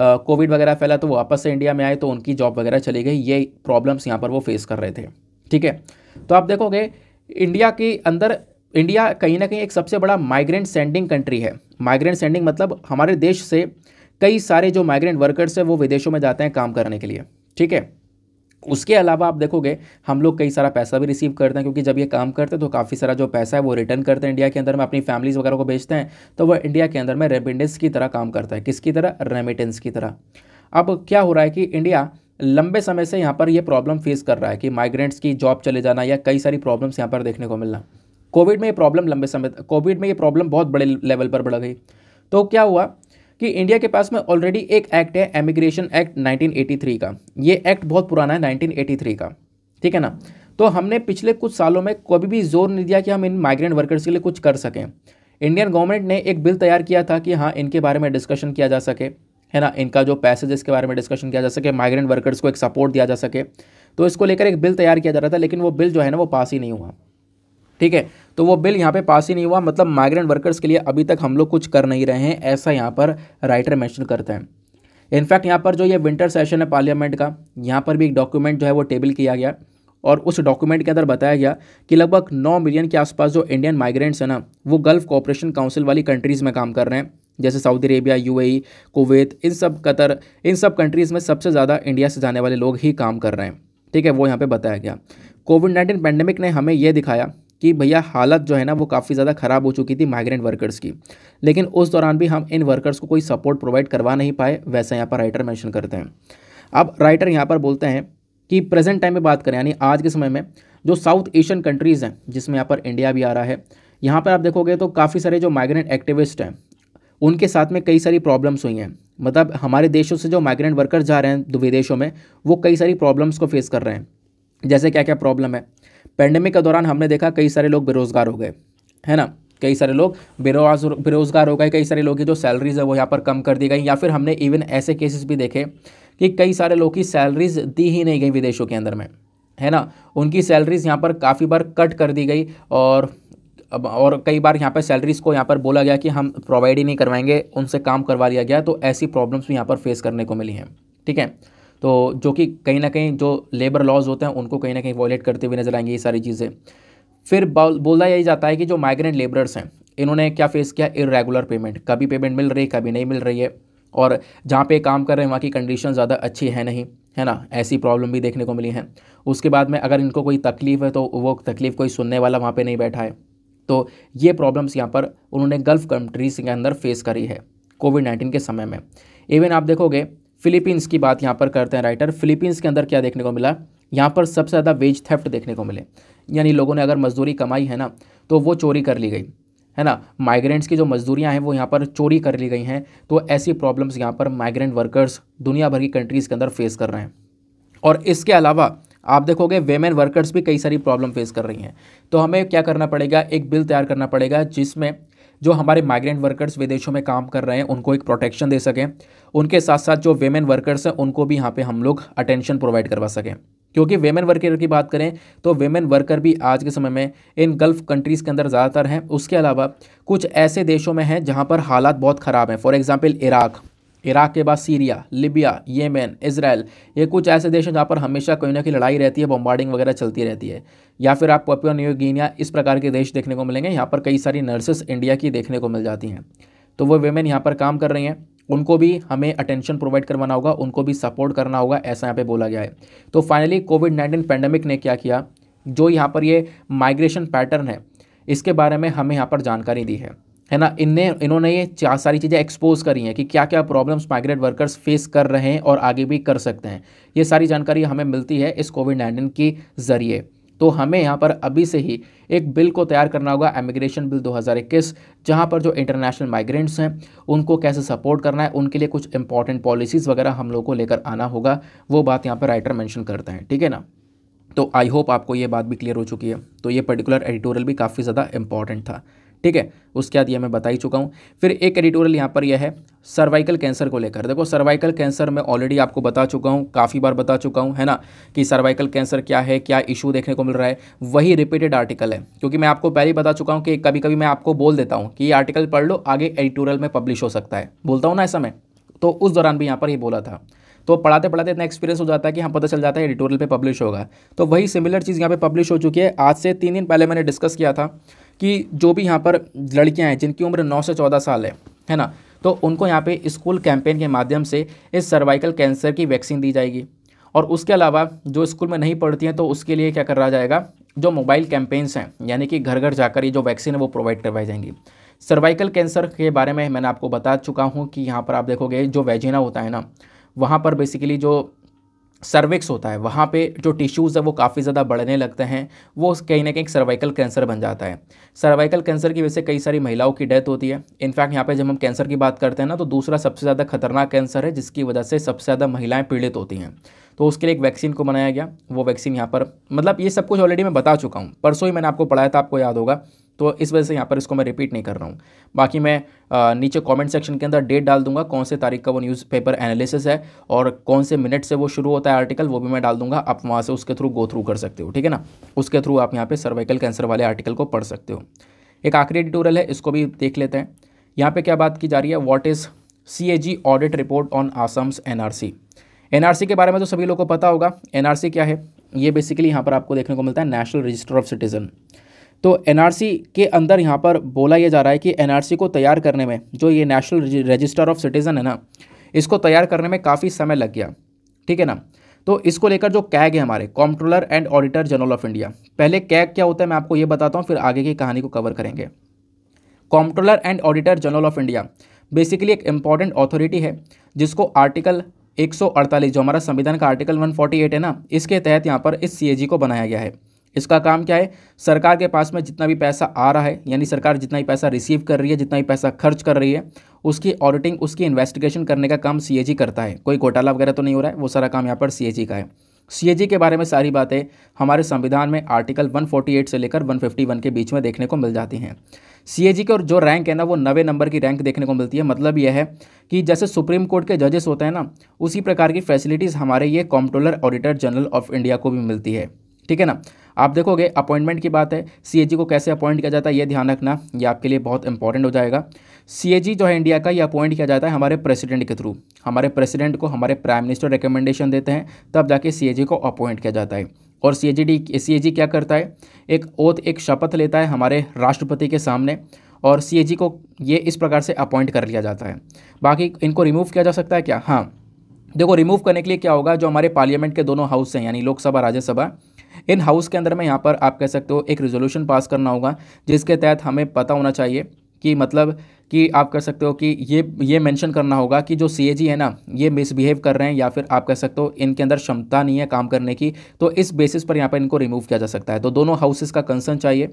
कोविड वगैरह फैला तो वो वापस से इंडिया में आए तो उनकी जॉब वगैरह चली गई ये प्रॉब्लम्स यहाँ पर वो फेस कर रहे थे ठीक है तो आप देखोगे इंडिया के अंदर इंडिया कहीं ना कहीं एक सबसे बड़ा माइग्रेंट सेंडिंग कंट्री है माइग्रेंट सेंडिंग मतलब हमारे देश से कई सारे जो माइग्रेंट वर्कर्स हैं वो विदेशों में जाते हैं काम करने के लिए ठीक है उसके अलावा आप देखोगे हम लोग कई सारा पैसा भी रिसीव करते हैं क्योंकि जब ये काम करते हैं तो काफ़ी सारा जो पैसा है वो रिटर्न करते हैं इंडिया के अंदर में अपनी फैमिलीज़ वगैरह को भेजते हैं तो वह इंडिया के अंदर में रेमिटेंस की तरह काम करता है किसकी तरह रेमिटेंस की तरह अब क्या हो रहा है कि इंडिया लंबे समय से यहाँ पर ये प्रॉब्लम फेस कर रहा है कि माइग्रेंट्स की जॉब चले जाना या कई सारी प्रॉब्लम्स यहाँ पर देखने को मिलना कोविड में ये प्रॉब्लम लंबे समय कोविड में ये प्रॉब्लम बहुत बड़े लेवल पर बढ़ गई तो क्या हुआ कि इंडिया के पास में ऑलरेडी एक एक्ट है एमिग्रेशन एक्ट 1983 का ये एक्ट बहुत पुराना है 1983 का ठीक है ना तो हमने पिछले कुछ सालों में कभी भी जोर नहीं दिया कि हम इन माइग्रेंट वर्कर्स के लिए कुछ कर सकें इंडियन गवर्नमेंट ने एक बिल तैयार किया था कि हाँ इनके बारे में डिस्कशन किया जा सके है ना इनका जो पैसेज इसके बारे में डिस्कशन किया जा सके माइग्रेंट वर्कर्स को एक सपोर्ट दिया जा सके तो इसको लेकर एक बिल तैयार किया जा रहा था लेकिन वो बिल जो है ना वो पास ही नहीं हुआ ठीक है तो वो बिल यहाँ पे पास ही नहीं हुआ मतलब माइग्रेंट वर्कर्स के लिए अभी तक हम लोग कुछ कर नहीं रहे हैं ऐसा यहाँ पर राइटर मैंशन करते हैं इनफैक्ट यहाँ पर जो ये विंटर सेशन है पार्लियामेंट का यहाँ पर भी एक डॉक्यूमेंट जो है वो टेबल किया गया और उस डॉक्यूमेंट के अंदर बताया गया कि लगभग 9 मिलियन के आसपास जो इंडियन माइग्रेंट्स हैं ना वो गल्फ कॉपरेशन काउंसिल वाली कंट्रीज़ में काम कर रहे हैं जैसे सऊदी अरेबिया यूएई कुवैत इन सब कतर इन सब कंट्रीज़ में सबसे ज़्यादा इंडिया से जाने वाले लोग ही काम कर रहे हैं ठीक है वो यहाँ पे बताया गया कोविड नाइन्टीन पैंडमिक ने हमें यह दिखाया कि भैया हालत जो है ना वो काफ़ी ज़्यादा ख़राब हो चुकी थी माइग्रेंट वर्कर्स की लेकिन उस दौरान भी हम इन वर्कर्स को कोई सपोर्ट प्रोवाइड करवा नहीं पाए वैसा यहाँ पर राइटर मैंशन करते हैं अब राइटर यहाँ पर बोलते हैं कि प्रेजेंट टाइम में बात करें यानी आज के समय में जो साउथ एशियन कंट्रीज़ हैं जिसमें यहाँ पर इंडिया भी आ रहा है यहाँ पर आप देखोगे तो काफ़ी सारे जो माइग्रेंट एक्टिविस्ट हैं उनके साथ में कई सारी प्रॉब्लम्स हुई हैं मतलब हमारे देशों से जो माइग्रेंट वर्कर्स जा रहे हैं विदेशों में वो कई सारी प्रॉब्लम्स को फेस कर रहे हैं जैसे क्या क्या प्रॉब्लम है पेंडेमिक के दौरान हमने देखा कई सारे लोग बेरोज़गार हो गए है ना कई सारे लोग बेरोज बेरोज़गार हो गए कई सारे लोग की जो सैलरीज है वो यहाँ पर कम कर दी गई या फिर हमने इवन ऐसे केसेस भी देखे कि कई सारे लोग की सैलरीज दी ही नहीं गई विदेशों के अंदर में है ना उनकी सैलरीज यहाँ पर काफ़ी बार कट कर दी गई और अब और कई बार यहाँ पर सैलरीज़ को यहाँ पर बोला गया कि हम प्रोवाइड ही नहीं करवाएंगे उनसे काम करवा लिया गया तो ऐसी प्रॉब्लम्स भी यहाँ पर फेस करने को मिली हैं ठीक है तो जो कि कहीं ना कहीं जो लेबर लॉज होते हैं उनको कहीं ना कहीं वॉयलेट करते हुए नजर आएंगे ये सारी चीज़ें फिर बोला यही जाता है कि जो माइग्रेंट लेबरर्स हैं इन्होंने क्या फेस किया इरेगुलर पेमेंट कभी पेमेंट मिल रही कभी नहीं मिल रही है और जहाँ पे काम कर रहे हैं वहाँ की कंडीशन ज़्यादा अच्छी है नहीं है ना ऐसी प्रॉब्लम भी देखने को मिली है उसके बाद में अगर इनको कोई तकलीफ़ है तो वो तकलीफ़ कोई सुनने वाला वहाँ पे नहीं बैठा है तो ये प्रॉब्लम्स यहाँ पर उन्होंने गल्फ़ कंट्रीज़ के अंदर फेस करी है कोविड नाइन्टीन के समय में इवन आप देखोगे फिलीपींस की बात यहाँ पर करते हैं राइटर फिलीपींस के अंदर क्या देखने को मिला यहाँ पर सबसे ज़्यादा वेज थेफ्ट देखने को मिले यानी लोगों ने अगर मजदूरी कमाई है ना तो वो चोरी कर ली गई है ना माइग्रेंट्स की जो मजदूरियाँ हैं वो यहाँ पर चोरी कर ली गई हैं तो ऐसी प्रॉब्लम्स यहाँ पर माइग्रेंट वर्कर्स दुनिया भर की कंट्रीज़ के अंदर फेस कर रहे हैं और इसके अलावा आप देखोगे वेमेन वर्कर्स भी कई सारी प्रॉब्लम फेस कर रही हैं तो हमें क्या करना पड़ेगा एक बिल तैयार करना पड़ेगा जिसमें जो हमारे माइग्रेंट वर्कर्स विदेशों में काम कर रहे हैं उनको एक प्रोटेक्शन दे सकें उनके साथ साथ जो वेमेन वर्कर्स हैं उनको भी यहाँ पे हम लोग अटेंशन प्रोवाइड करवा सकें क्योंकि वेमेन वर्कर की बात करें तो वेमेन वर्कर भी आज के समय में इन गल्फ़ कंट्रीज़ के अंदर ज़्यादातर हैं उसके अलावा कुछ ऐसे देशों में हैं जहाँ पर हालात बहुत ख़राब हैं फॉर एग्ज़ाम्पल इराक़ इराक़ के बाद सीरिया लिबिया येमेन इसराइल ये कुछ ऐसे देश हैं जहाँ पर हमेशा कोई ना कोई लड़ाई रहती है बॉम्बार्डिंग वगैरह चलती रहती है या फिर आप पपिया न्यू गिनिया इस प्रकार के देश देखने को मिलेंगे यहाँ पर कई सारी नर्सेस इंडिया की देखने को मिल जाती हैं तो वो वेमेन यहाँ पर काम कर रही हैं उनको भी हमें अटेंशन प्रोवाइड करवाना होगा उनको भी सपोर्ट करना होगा ऐसा यहाँ पर बोला गया है तो फाइनली कोविड नाइन्टीन पैंडमिक ने क्या किया जो यहाँ पर ये माइग्रेशन पैटर्न है इसके बारे में हमें यहाँ पर जानकारी दी है है ना इनने इन्होंने ये सारी चीज़ें एक्सपोज करी हैं कि क्या क्या प्रॉब्लम्स माइग्रेंट वर्कर्स फेस कर रहे हैं और आगे भी कर सकते हैं ये सारी जानकारी हमें मिलती है इस कोविड नाइन्टीन के ज़रिए तो हमें यहाँ पर अभी से ही एक बिल को तैयार करना होगा इमिग्रेशन बिल 2021 जहाँ पर जो इंटरनेशनल माइग्रेंट्स हैं उनको कैसे सपोर्ट करना है उनके लिए कुछ इंपॉर्टेंट पॉलिसीज़ वगैरह हम लोग को लेकर आना होगा वो बात यहाँ पर राइटर मैंशन करते हैं ठीक है ना तो आई होप आपको ये बात भी क्लियर हो चुकी है तो ये पर्टिकुलर एडिटोरियल भी काफ़ी ज़्यादा इंपॉर्टेंट था ठीक है उसके बाद ये मैं बता ही चुका हूँ फिर एक एडिटोरियल यहाँ पर यह है सर्वाइकल कैंसर को लेकर देखो सर्वाइकल कैंसर मैं ऑलरेडी आपको बता चुका हूँ काफ़ी बार बता चुका हूँ है ना कि सर्वाइकल कैंसर क्या है क्या इशू देखने को मिल रहा है वही रिपीटेड आर्टिकल है क्योंकि मैं आपको पहले ही बता चुका हूँ कि कभी कभी मैं आपको बोल देता हूँ कि ये आर्टिकल पढ़ लो आगे एडिटोरियल में पब्लिश हो सकता है बोलता हूँ ना ऐसा मैं तो उस दौरान भी यहाँ पर ये बोला था तो पढ़ाते पढ़ाते इतना एक्सपीरियंस हो जाता है कि हम पता चल जाता है एडिटोरियल पे पब्लिश होगा तो वही सिमिलर चीज़ यहाँ पे पब्लिश हो चुकी है आज से तीन दिन पहले मैंने डिस्कस किया था कि जो भी यहाँ पर लड़कियाँ हैं जिनकी उम्र नौ से चौदह साल है है ना तो उनको यहाँ पे स्कूल कैंपेन के माध्यम से इस सर्वाइकल कैंसर की वैक्सीन दी जाएगी और उसके अलावा जो स्कूल में नहीं पढ़ती हैं तो उसके लिए क्या करा जाएगा जो मोबाइल कैंपेन्स हैं यानी कि घर घर जाकर ये जो वैक्सीन है वो प्रोवाइड करवाई जाएंगी सर्वाइकल कैंसर के बारे में मैंने आपको बता चुका हूँ कि यहाँ पर आप देखोगे जो वेजिना होता है ना वहाँ पर बेसिकली जो सर्विक्स होता है वहाँ पे जो टिश्यूज़ है वो काफ़ी ज़्यादा बढ़ने लगते हैं वो कहीं ना कहीं सर्वाइकल कैंसर बन जाता है सर्वाइकल कैंसर की वजह से कई सारी महिलाओं की डेथ होती है इनफैक्ट यहाँ पे जब हम कैंसर की बात करते हैं ना तो दूसरा सबसे ज़्यादा खतरनाक कैंसर है जिसकी वजह से सबसे ज़्यादा महिलाएँ पीड़ित होती हैं तो उसके लिए एक वैक्सीन को बनाया गया वो वैक्सीन यहाँ पर मतलब ये सब कुछ ऑलरेडी मैं बता चुका हूँ परसों ही मैंने आपको पढ़ाया था आपको याद होगा तो इस वजह से यहाँ पर इसको मैं रिपीट नहीं कर रहा हूँ बाकी मैं आ, नीचे कमेंट सेक्शन के अंदर डेट डाल दूंगा कौन से तारीख का वो न्यूज़पेपर एनालिसिस है और कौन से मिनट से वो शुरू होता है आर्टिकल वो भी मैं डाल दूंगा आप वहाँ से उसके थ्रू गो थ्रू कर सकते हो ठीक है ना उसके थ्रू आप यहाँ पर सर्वाइकल कैंसर वाले आर्टिकल को पढ़ सकते हो एक आखिरी एडिटोरियल है इसको भी देख लेते हैं यहाँ पर क्या बात की जा रही है what is C A G audit report on Assam's N R के बारे में तो सभी लोग को पता होगा एन क्या है ये बेसिकली यहाँ पर आपको देखने को मिलता है नेशनल रजिस्टर ऑफ सिटीज़न तो एनआरसी के अंदर यहाँ पर बोला यह जा रहा है कि एनआरसी को तैयार करने में जो ये नेशनल रजिस्टर ऑफ सिटीज़न है ना इसको तैयार करने में काफ़ी समय लग गया ठीक है ना तो इसको लेकर जो कैग है हमारे comptroller and auditor general of India पहले कैग क्या होता है मैं आपको ये बताता हूँ फिर आगे की कहानी को कवर करेंगे comptroller and auditor general of India basically एक इम्पॉर्टेंट अथॉरिटी है जिसको आर्टिकल 148 जो हमारा संविधान का आर्टिकल 148 है ना इसके तहत यहाँ पर इस सी को बनाया गया है इसका काम क्या है सरकार के पास में जितना भी पैसा आ रहा है यानी सरकार जितना भी पैसा रिसीव कर रही है जितना भी पैसा खर्च कर रही है उसकी ऑडिटिंग उसकी इन्वेस्टिगेशन करने का काम सी करता है कोई घोटाला वगैरह तो नहीं हो रहा है वो सारा काम यहाँ पर सी का है सी के बारे में सारी बातें हमारे संविधान में आर्टिकल 148 से लेकर 151 के बीच में देखने को मिल जाती हैं जी के और जो रैंक है ना वो नवे नंबर की रैंक देखने को मिलती है मतलब यह है कि जैसे सुप्रीम कोर्ट के जजेस होते हैं ना उसी प्रकार की फैसिलिटीज़ हमारे ये comptroller auditor general of India को भी मिलती है ठीक है ना आप देखोगे अपॉइंटमेंट की बात है सी को कैसे अपॉइंट किया जाता है ये ध्यान रखना ये आपके लिए बहुत इंपॉर्टेंट हो जाएगा सी जो है इंडिया का ये अपॉइंट किया जाता है हमारे प्रेसिडेंट के थ्रू हमारे प्रेसिडेंट को हमारे प्राइम मिनिस्टर रिकमेंडेशन देते हैं तब जाके सी को अपॉइंट किया जाता है और सी एच क्या करता है एक ओथ एक शपथ लेता है हमारे राष्ट्रपति के सामने और सी को ये इस प्रकार से अपॉइंट कर लिया जाता है बाकी इनको रिमूव किया जा सकता है क्या हाँ देखो रिमूव करने के लिए क्या होगा जो हमारे पार्लियामेंट के दोनों हाउस हैं यानी लोकसभा राज्यसभा इन हाउस के अंदर में यहाँ पर आप कह सकते हो एक रिजोल्यूशन पास करना होगा जिसके तहत हमें पता होना चाहिए कि मतलब कि आप कह सकते हो कि ये ये मेंशन करना होगा कि जो सी है ना ये मिसबिहेव कर रहे हैं या फिर आप कह सकते हो इनके अंदर क्षमता नहीं है काम करने की तो इस बेसिस पर यहाँ पर इनको रिमूव किया जा सकता है तो दोनों हाउसेस का कंसर्न चाहिए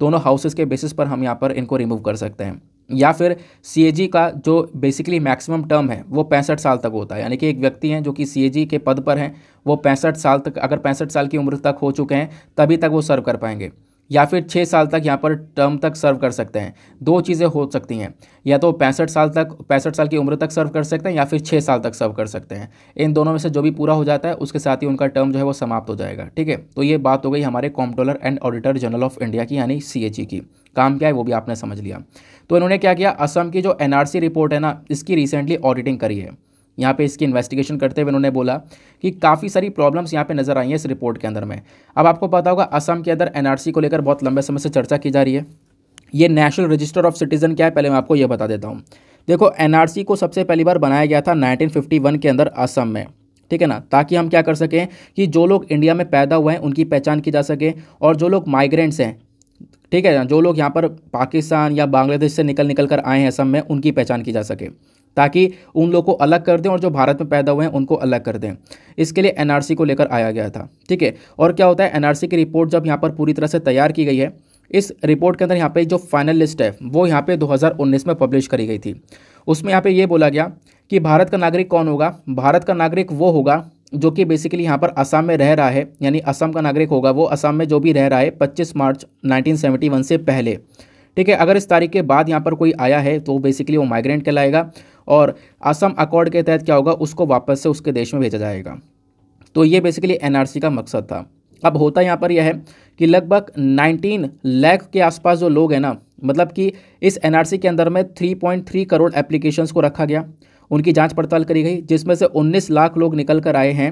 दोनों हाउसेस के बेसिस पर हम यहाँ पर इनको रिमूव कर सकते हैं या फिर सी का जो बेसिकली मैक्सिमम टर्म है वो पैंसठ साल तक होता है यानी कि एक व्यक्ति हैं जो कि सी के पद पर हैं वो पैंसठ साल तक अगर पैंसठ साल की उम्र तक हो चुके हैं तभी तक वो सर्व कर पाएंगे या फिर छः साल तक यहाँ पर टर्म तक सर्व कर सकते हैं दो चीज़ें हो सकती हैं या तो पैंसठ साल तक पैंसठ साल की उम्र तक सर्व कर सकते हैं या फिर छः साल तक सर्व कर सकते हैं इन दोनों में से जो भी पूरा हो जाता है उसके साथ ही उनका टर्म जो है वो समाप्त हो जाएगा ठीक है तो ये बात हो गई हमारे comptroller and auditor general of India की यानी सी e की काम क्या है वो भी आपने समझ लिया तो इन्होंने क्या किया असम की जो एनआरसी रिपोर्ट है ना इसकी रिसेंटली ऑडिटिंग करी है यहाँ पे इसकी इन्वेस्टिगेशन करते हुए उन्होंने बोला कि काफ़ी सारी प्रॉब्लम्स यहाँ पे नज़र आई हैं इस रिपोर्ट के अंदर में अब आपको पता होगा असम के अंदर एनआरसी को लेकर बहुत लंबे समय से चर्चा की जा रही है ये नेशनल रजिस्टर ऑफ सिटीज़न क्या है पहले मैं आपको ये बता देता हूँ देखो एन को सबसे पहली बार बनाया गया था नाइनटीन के अंदर असम में ठीक है ना ताकि हम क्या कर सकें कि जो लोग इंडिया में पैदा हुए हैं उनकी पहचान की जा सके और जो लोग माइग्रेंट्स हैं ठीक है ना जो लोग यहाँ पर पाकिस्तान या बांग्लादेश से निकल निकल कर आए हैं असम में उनकी पहचान की जा सके ताकि उन लोग को अलग कर दें और जो भारत में पैदा हुए हैं उनको अलग कर दें इसके लिए एनआरसी को लेकर आया गया था ठीक है और क्या होता है एनआरसी की रिपोर्ट जब यहाँ पर पूरी तरह से तैयार की गई है इस रिपोर्ट के अंदर यहाँ पे जो फाइनल लिस्ट है वो यहाँ पे 2019 में पब्लिश करी गई थी उसमें यहाँ पे ये बोला गया कि भारत का नागरिक कौन होगा भारत का नागरिक वो होगा जो कि बेसिकली यहाँ पर असम में रह रहा है यानी असम का नागरिक होगा वो असम में जो भी रह रहा है 25 मार्च 1971 से पहले ठीक है अगर इस तारीख के बाद यहाँ पर कोई आया है तो बेसिकली वो माइग्रेंट कहलाएगा और असम अकॉर्ड के तहत क्या होगा उसको वापस से उसके देश में भेजा जाएगा तो ये बेसिकली एनआरसी का मकसद था अब होता यहाँ पर यह है कि लगभग 19 लाख के आसपास जो लोग हैं ना मतलब कि इस एनआरसी के अंदर में 3.3 करोड़ एप्लीकेशंस को रखा गया उनकी जांच पड़ताल करी गई जिसमें से 19 लाख लोग निकल कर आए हैं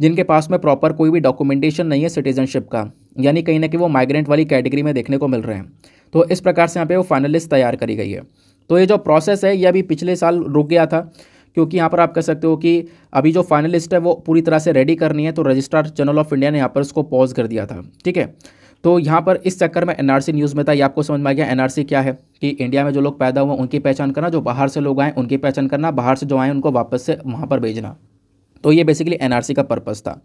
जिनके पास में प्रॉपर कोई भी डॉक्यूमेंटेशन नहीं है सिटीजनशिप का यानी कहीं ना कहीं वो माइग्रेंट वाली कैटेगरी में देखने को मिल रहे हैं तो इस प्रकार से यहाँ पर वो फाइनलिस्ट तैयार करी गई है तो ये जो प्रोसेस है ये अभी पिछले साल रुक गया था क्योंकि यहाँ पर आप कह सकते हो कि अभी जो फाइनल लिस्ट है वो पूरी तरह से रेडी करनी है तो रजिस्ट्रार जनरल ऑफ इंडिया ने यहाँ पर उसको पॉज कर दिया था ठीक है तो यहाँ पर इस चक्कर में एनआरसी न्यूज़ में था ये आपको समझ में आ गया एनआरसी क्या है कि इंडिया में जो लोग पैदा हुए उनकी पहचान करना जो बाहर से लोग आएँ उनकी पहचान करना बाहर से जो आएँ उनको वापस से वहाँ पर भेजना तो ये बेसिकली एनआरसी का पर्पज़ था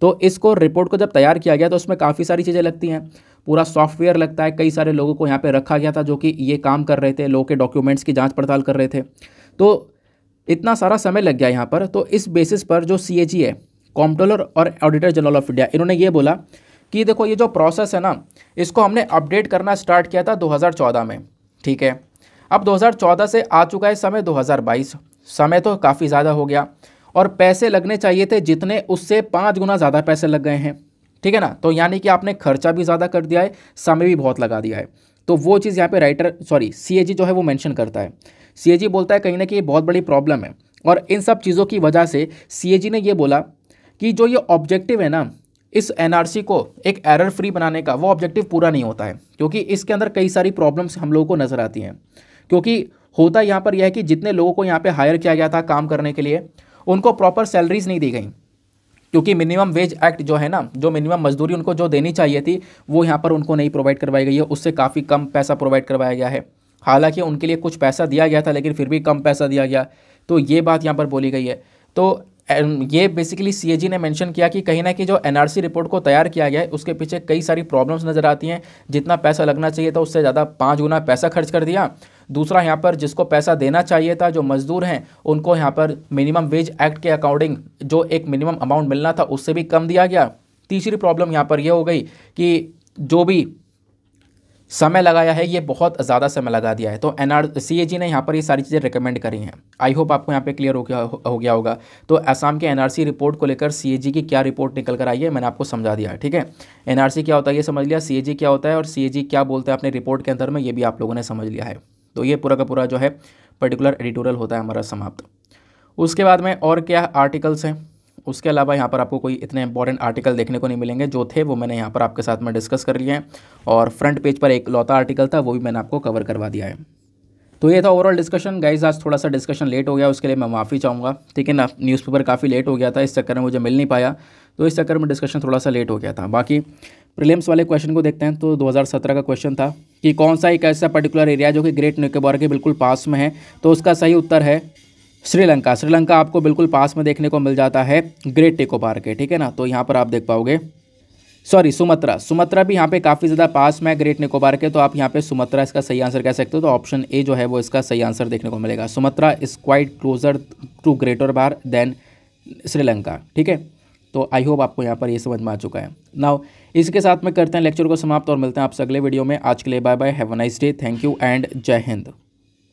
तो इसको रिपोर्ट को जब तैयार किया गया तो उसमें काफ़ी सारी चीज़ें लगती हैं पूरा सॉफ्टवेयर लगता है कई सारे लोगों को यहाँ पे रखा गया था जो कि ये काम कर रहे थे लोगों के डॉक्यूमेंट्स की जाँच पड़ताल कर रहे थे तो इतना सारा समय लग गया यहाँ पर तो इस बेसिस पर जो सी है कॉम्प्टोलर और ऑडिटर जनरल ऑफ इंडिया इन्होंने ये बोला कि देखो ये जो प्रोसेस है ना इसको हमने अपडेट करना स्टार्ट किया था 2014 में ठीक है अब 2014 से आ चुका है समय 2022 समय तो काफ़ी ज़्यादा हो गया और पैसे लगने चाहिए थे जितने उससे पाँच गुना ज़्यादा पैसे लग गए हैं ठीक है ना तो यानी कि आपने खर्चा भी ज़्यादा कर दिया है समय भी बहुत लगा दिया है तो वो चीज़ यहाँ पे राइटर सॉरी सी जो है वो मेंशन करता है सी बोलता है कहीं ना कहीं बहुत बड़ी प्रॉब्लम है और इन सब चीज़ों की वजह से सी ने ये बोला कि जो ये ऑब्जेक्टिव है ना इस एनआरसी को एक एरर फ्री बनाने का वो ऑब्जेक्टिव पूरा नहीं होता है क्योंकि इसके अंदर कई सारी प्रॉब्लम्स हम लोगों को नज़र आती हैं क्योंकि होता यहाँ पर यह है कि जितने लोगों को यहाँ पे हायर किया गया था काम करने के लिए उनको प्रॉपर सैलरीज नहीं दी गई क्योंकि मिनिमम वेज एक्ट जो है ना जो मिनिमम मजदूरी उनको जो देनी चाहिए थी वो यहाँ पर उनको नहीं प्रोवाइड करवाई गई है उससे काफ़ी कम पैसा प्रोवाइड करवाया गया है हालांकि उनके लिए कुछ पैसा दिया गया था लेकिन फिर भी कम पैसा दिया गया तो ये बात यहाँ पर बोली गई है तो ये बेसिकली सीएजी ने मेंशन किया कि कहीं ना कहीं जो एनआरसी रिपोर्ट को तैयार किया गया है उसके पीछे कई सारी प्रॉब्लम्स नज़र आती हैं जितना पैसा लगना चाहिए था उससे ज़्यादा पाँच गुना पैसा खर्च कर दिया दूसरा यहाँ पर जिसको पैसा देना चाहिए था जो मजदूर हैं उनको यहाँ पर मिनिमम वेज एक्ट के अकॉर्डिंग जो एक मिनिमम अमाउंट मिलना था उससे भी कम दिया गया तीसरी प्रॉब्लम यहाँ पर यह हो गई कि जो भी समय लगाया है ये बहुत ज़्यादा समय लगा दिया है तो एन आर सी ए जी ने यहाँ पर ये सारी चीज़ें रिकमेंड करी हैं आई होप आपको यहाँ पे क्लियर हो गया हो गया होगा तो असम के एन आर सी रिपोर्ट को लेकर सी ए जी की क्या रिपोर्ट निकल कर आई है मैंने आपको समझा दिया ठीक है एन आर सी क्या होता है ये समझ लिया सी ए जी क्या होता है और सी ए जी क्या बोलते हैं अपने रिपोर्ट के अंदर में ये भी आप लोगों ने समझ लिया है तो ये पूरा का पूरा जो है पर्टिकुलर एडिटोरियल होता है हमारा समाप्त उसके बाद में और क्या आर्टिकल्स हैं उसके अलावा यहाँ पर आपको कोई इतने इंपॉर्टेंट आर्टिकल देखने को नहीं मिलेंगे जो थे वो मैंने यहाँ पर आपके साथ में डिस्कस कर लिए हैं और फ्रंट पेज पर एक लौता आर्टिकल था वो भी मैंने आपको कवर करवा दिया है तो ये था ओवरऑल डिस्कशन गाइज आज थोड़ा सा डिस्कशन लेट हो गया उसके लिए मैं माफ़ी चाहूँगा ठीक है ना न्यूज़पेपर काफ़ी लेट हो गया था इस चक्कर में मुझे मिल नहीं पाया तो इस चक्कर में डिस्कशन थोड़ा सा लेट हो गया था बाकी प्रीलिम्स वाले क्वेश्चन को देखते हैं तो 2017 का क्वेश्चन था कि कौन सा एक ऐसा पर्टिकुलर एरिया जो कि ग्रेट निकोबार के बिल्कुल पास में है तो उसका सही उत्तर है श्रीलंका श्रीलंका आपको बिल्कुल पास में देखने को मिल जाता है ग्रेट टेकोबार के ठीक है ना तो यहाँ पर आप देख पाओगे सॉरी सुमत्रा सुमत्रा भी यहाँ पे काफ़ी ज़्यादा पास में ग्रेट निकोबार के तो आप यहाँ पे सुमत्रा इसका सही आंसर कह सकते हो तो ऑप्शन ए जो है वो इसका सही आंसर देखने को मिलेगा Sumatra is quite closer to greater bar then Sri Lanka ठीक है तो आई होप आपको यहाँ पर ये समझ में आ चुका है नाउ इसके साथ में करते हैं लेक्चर को समाप्त और मिलते हैं आपसे अगले वीडियो में आज के लिए bye bye have a nice day thank you and जय हिंद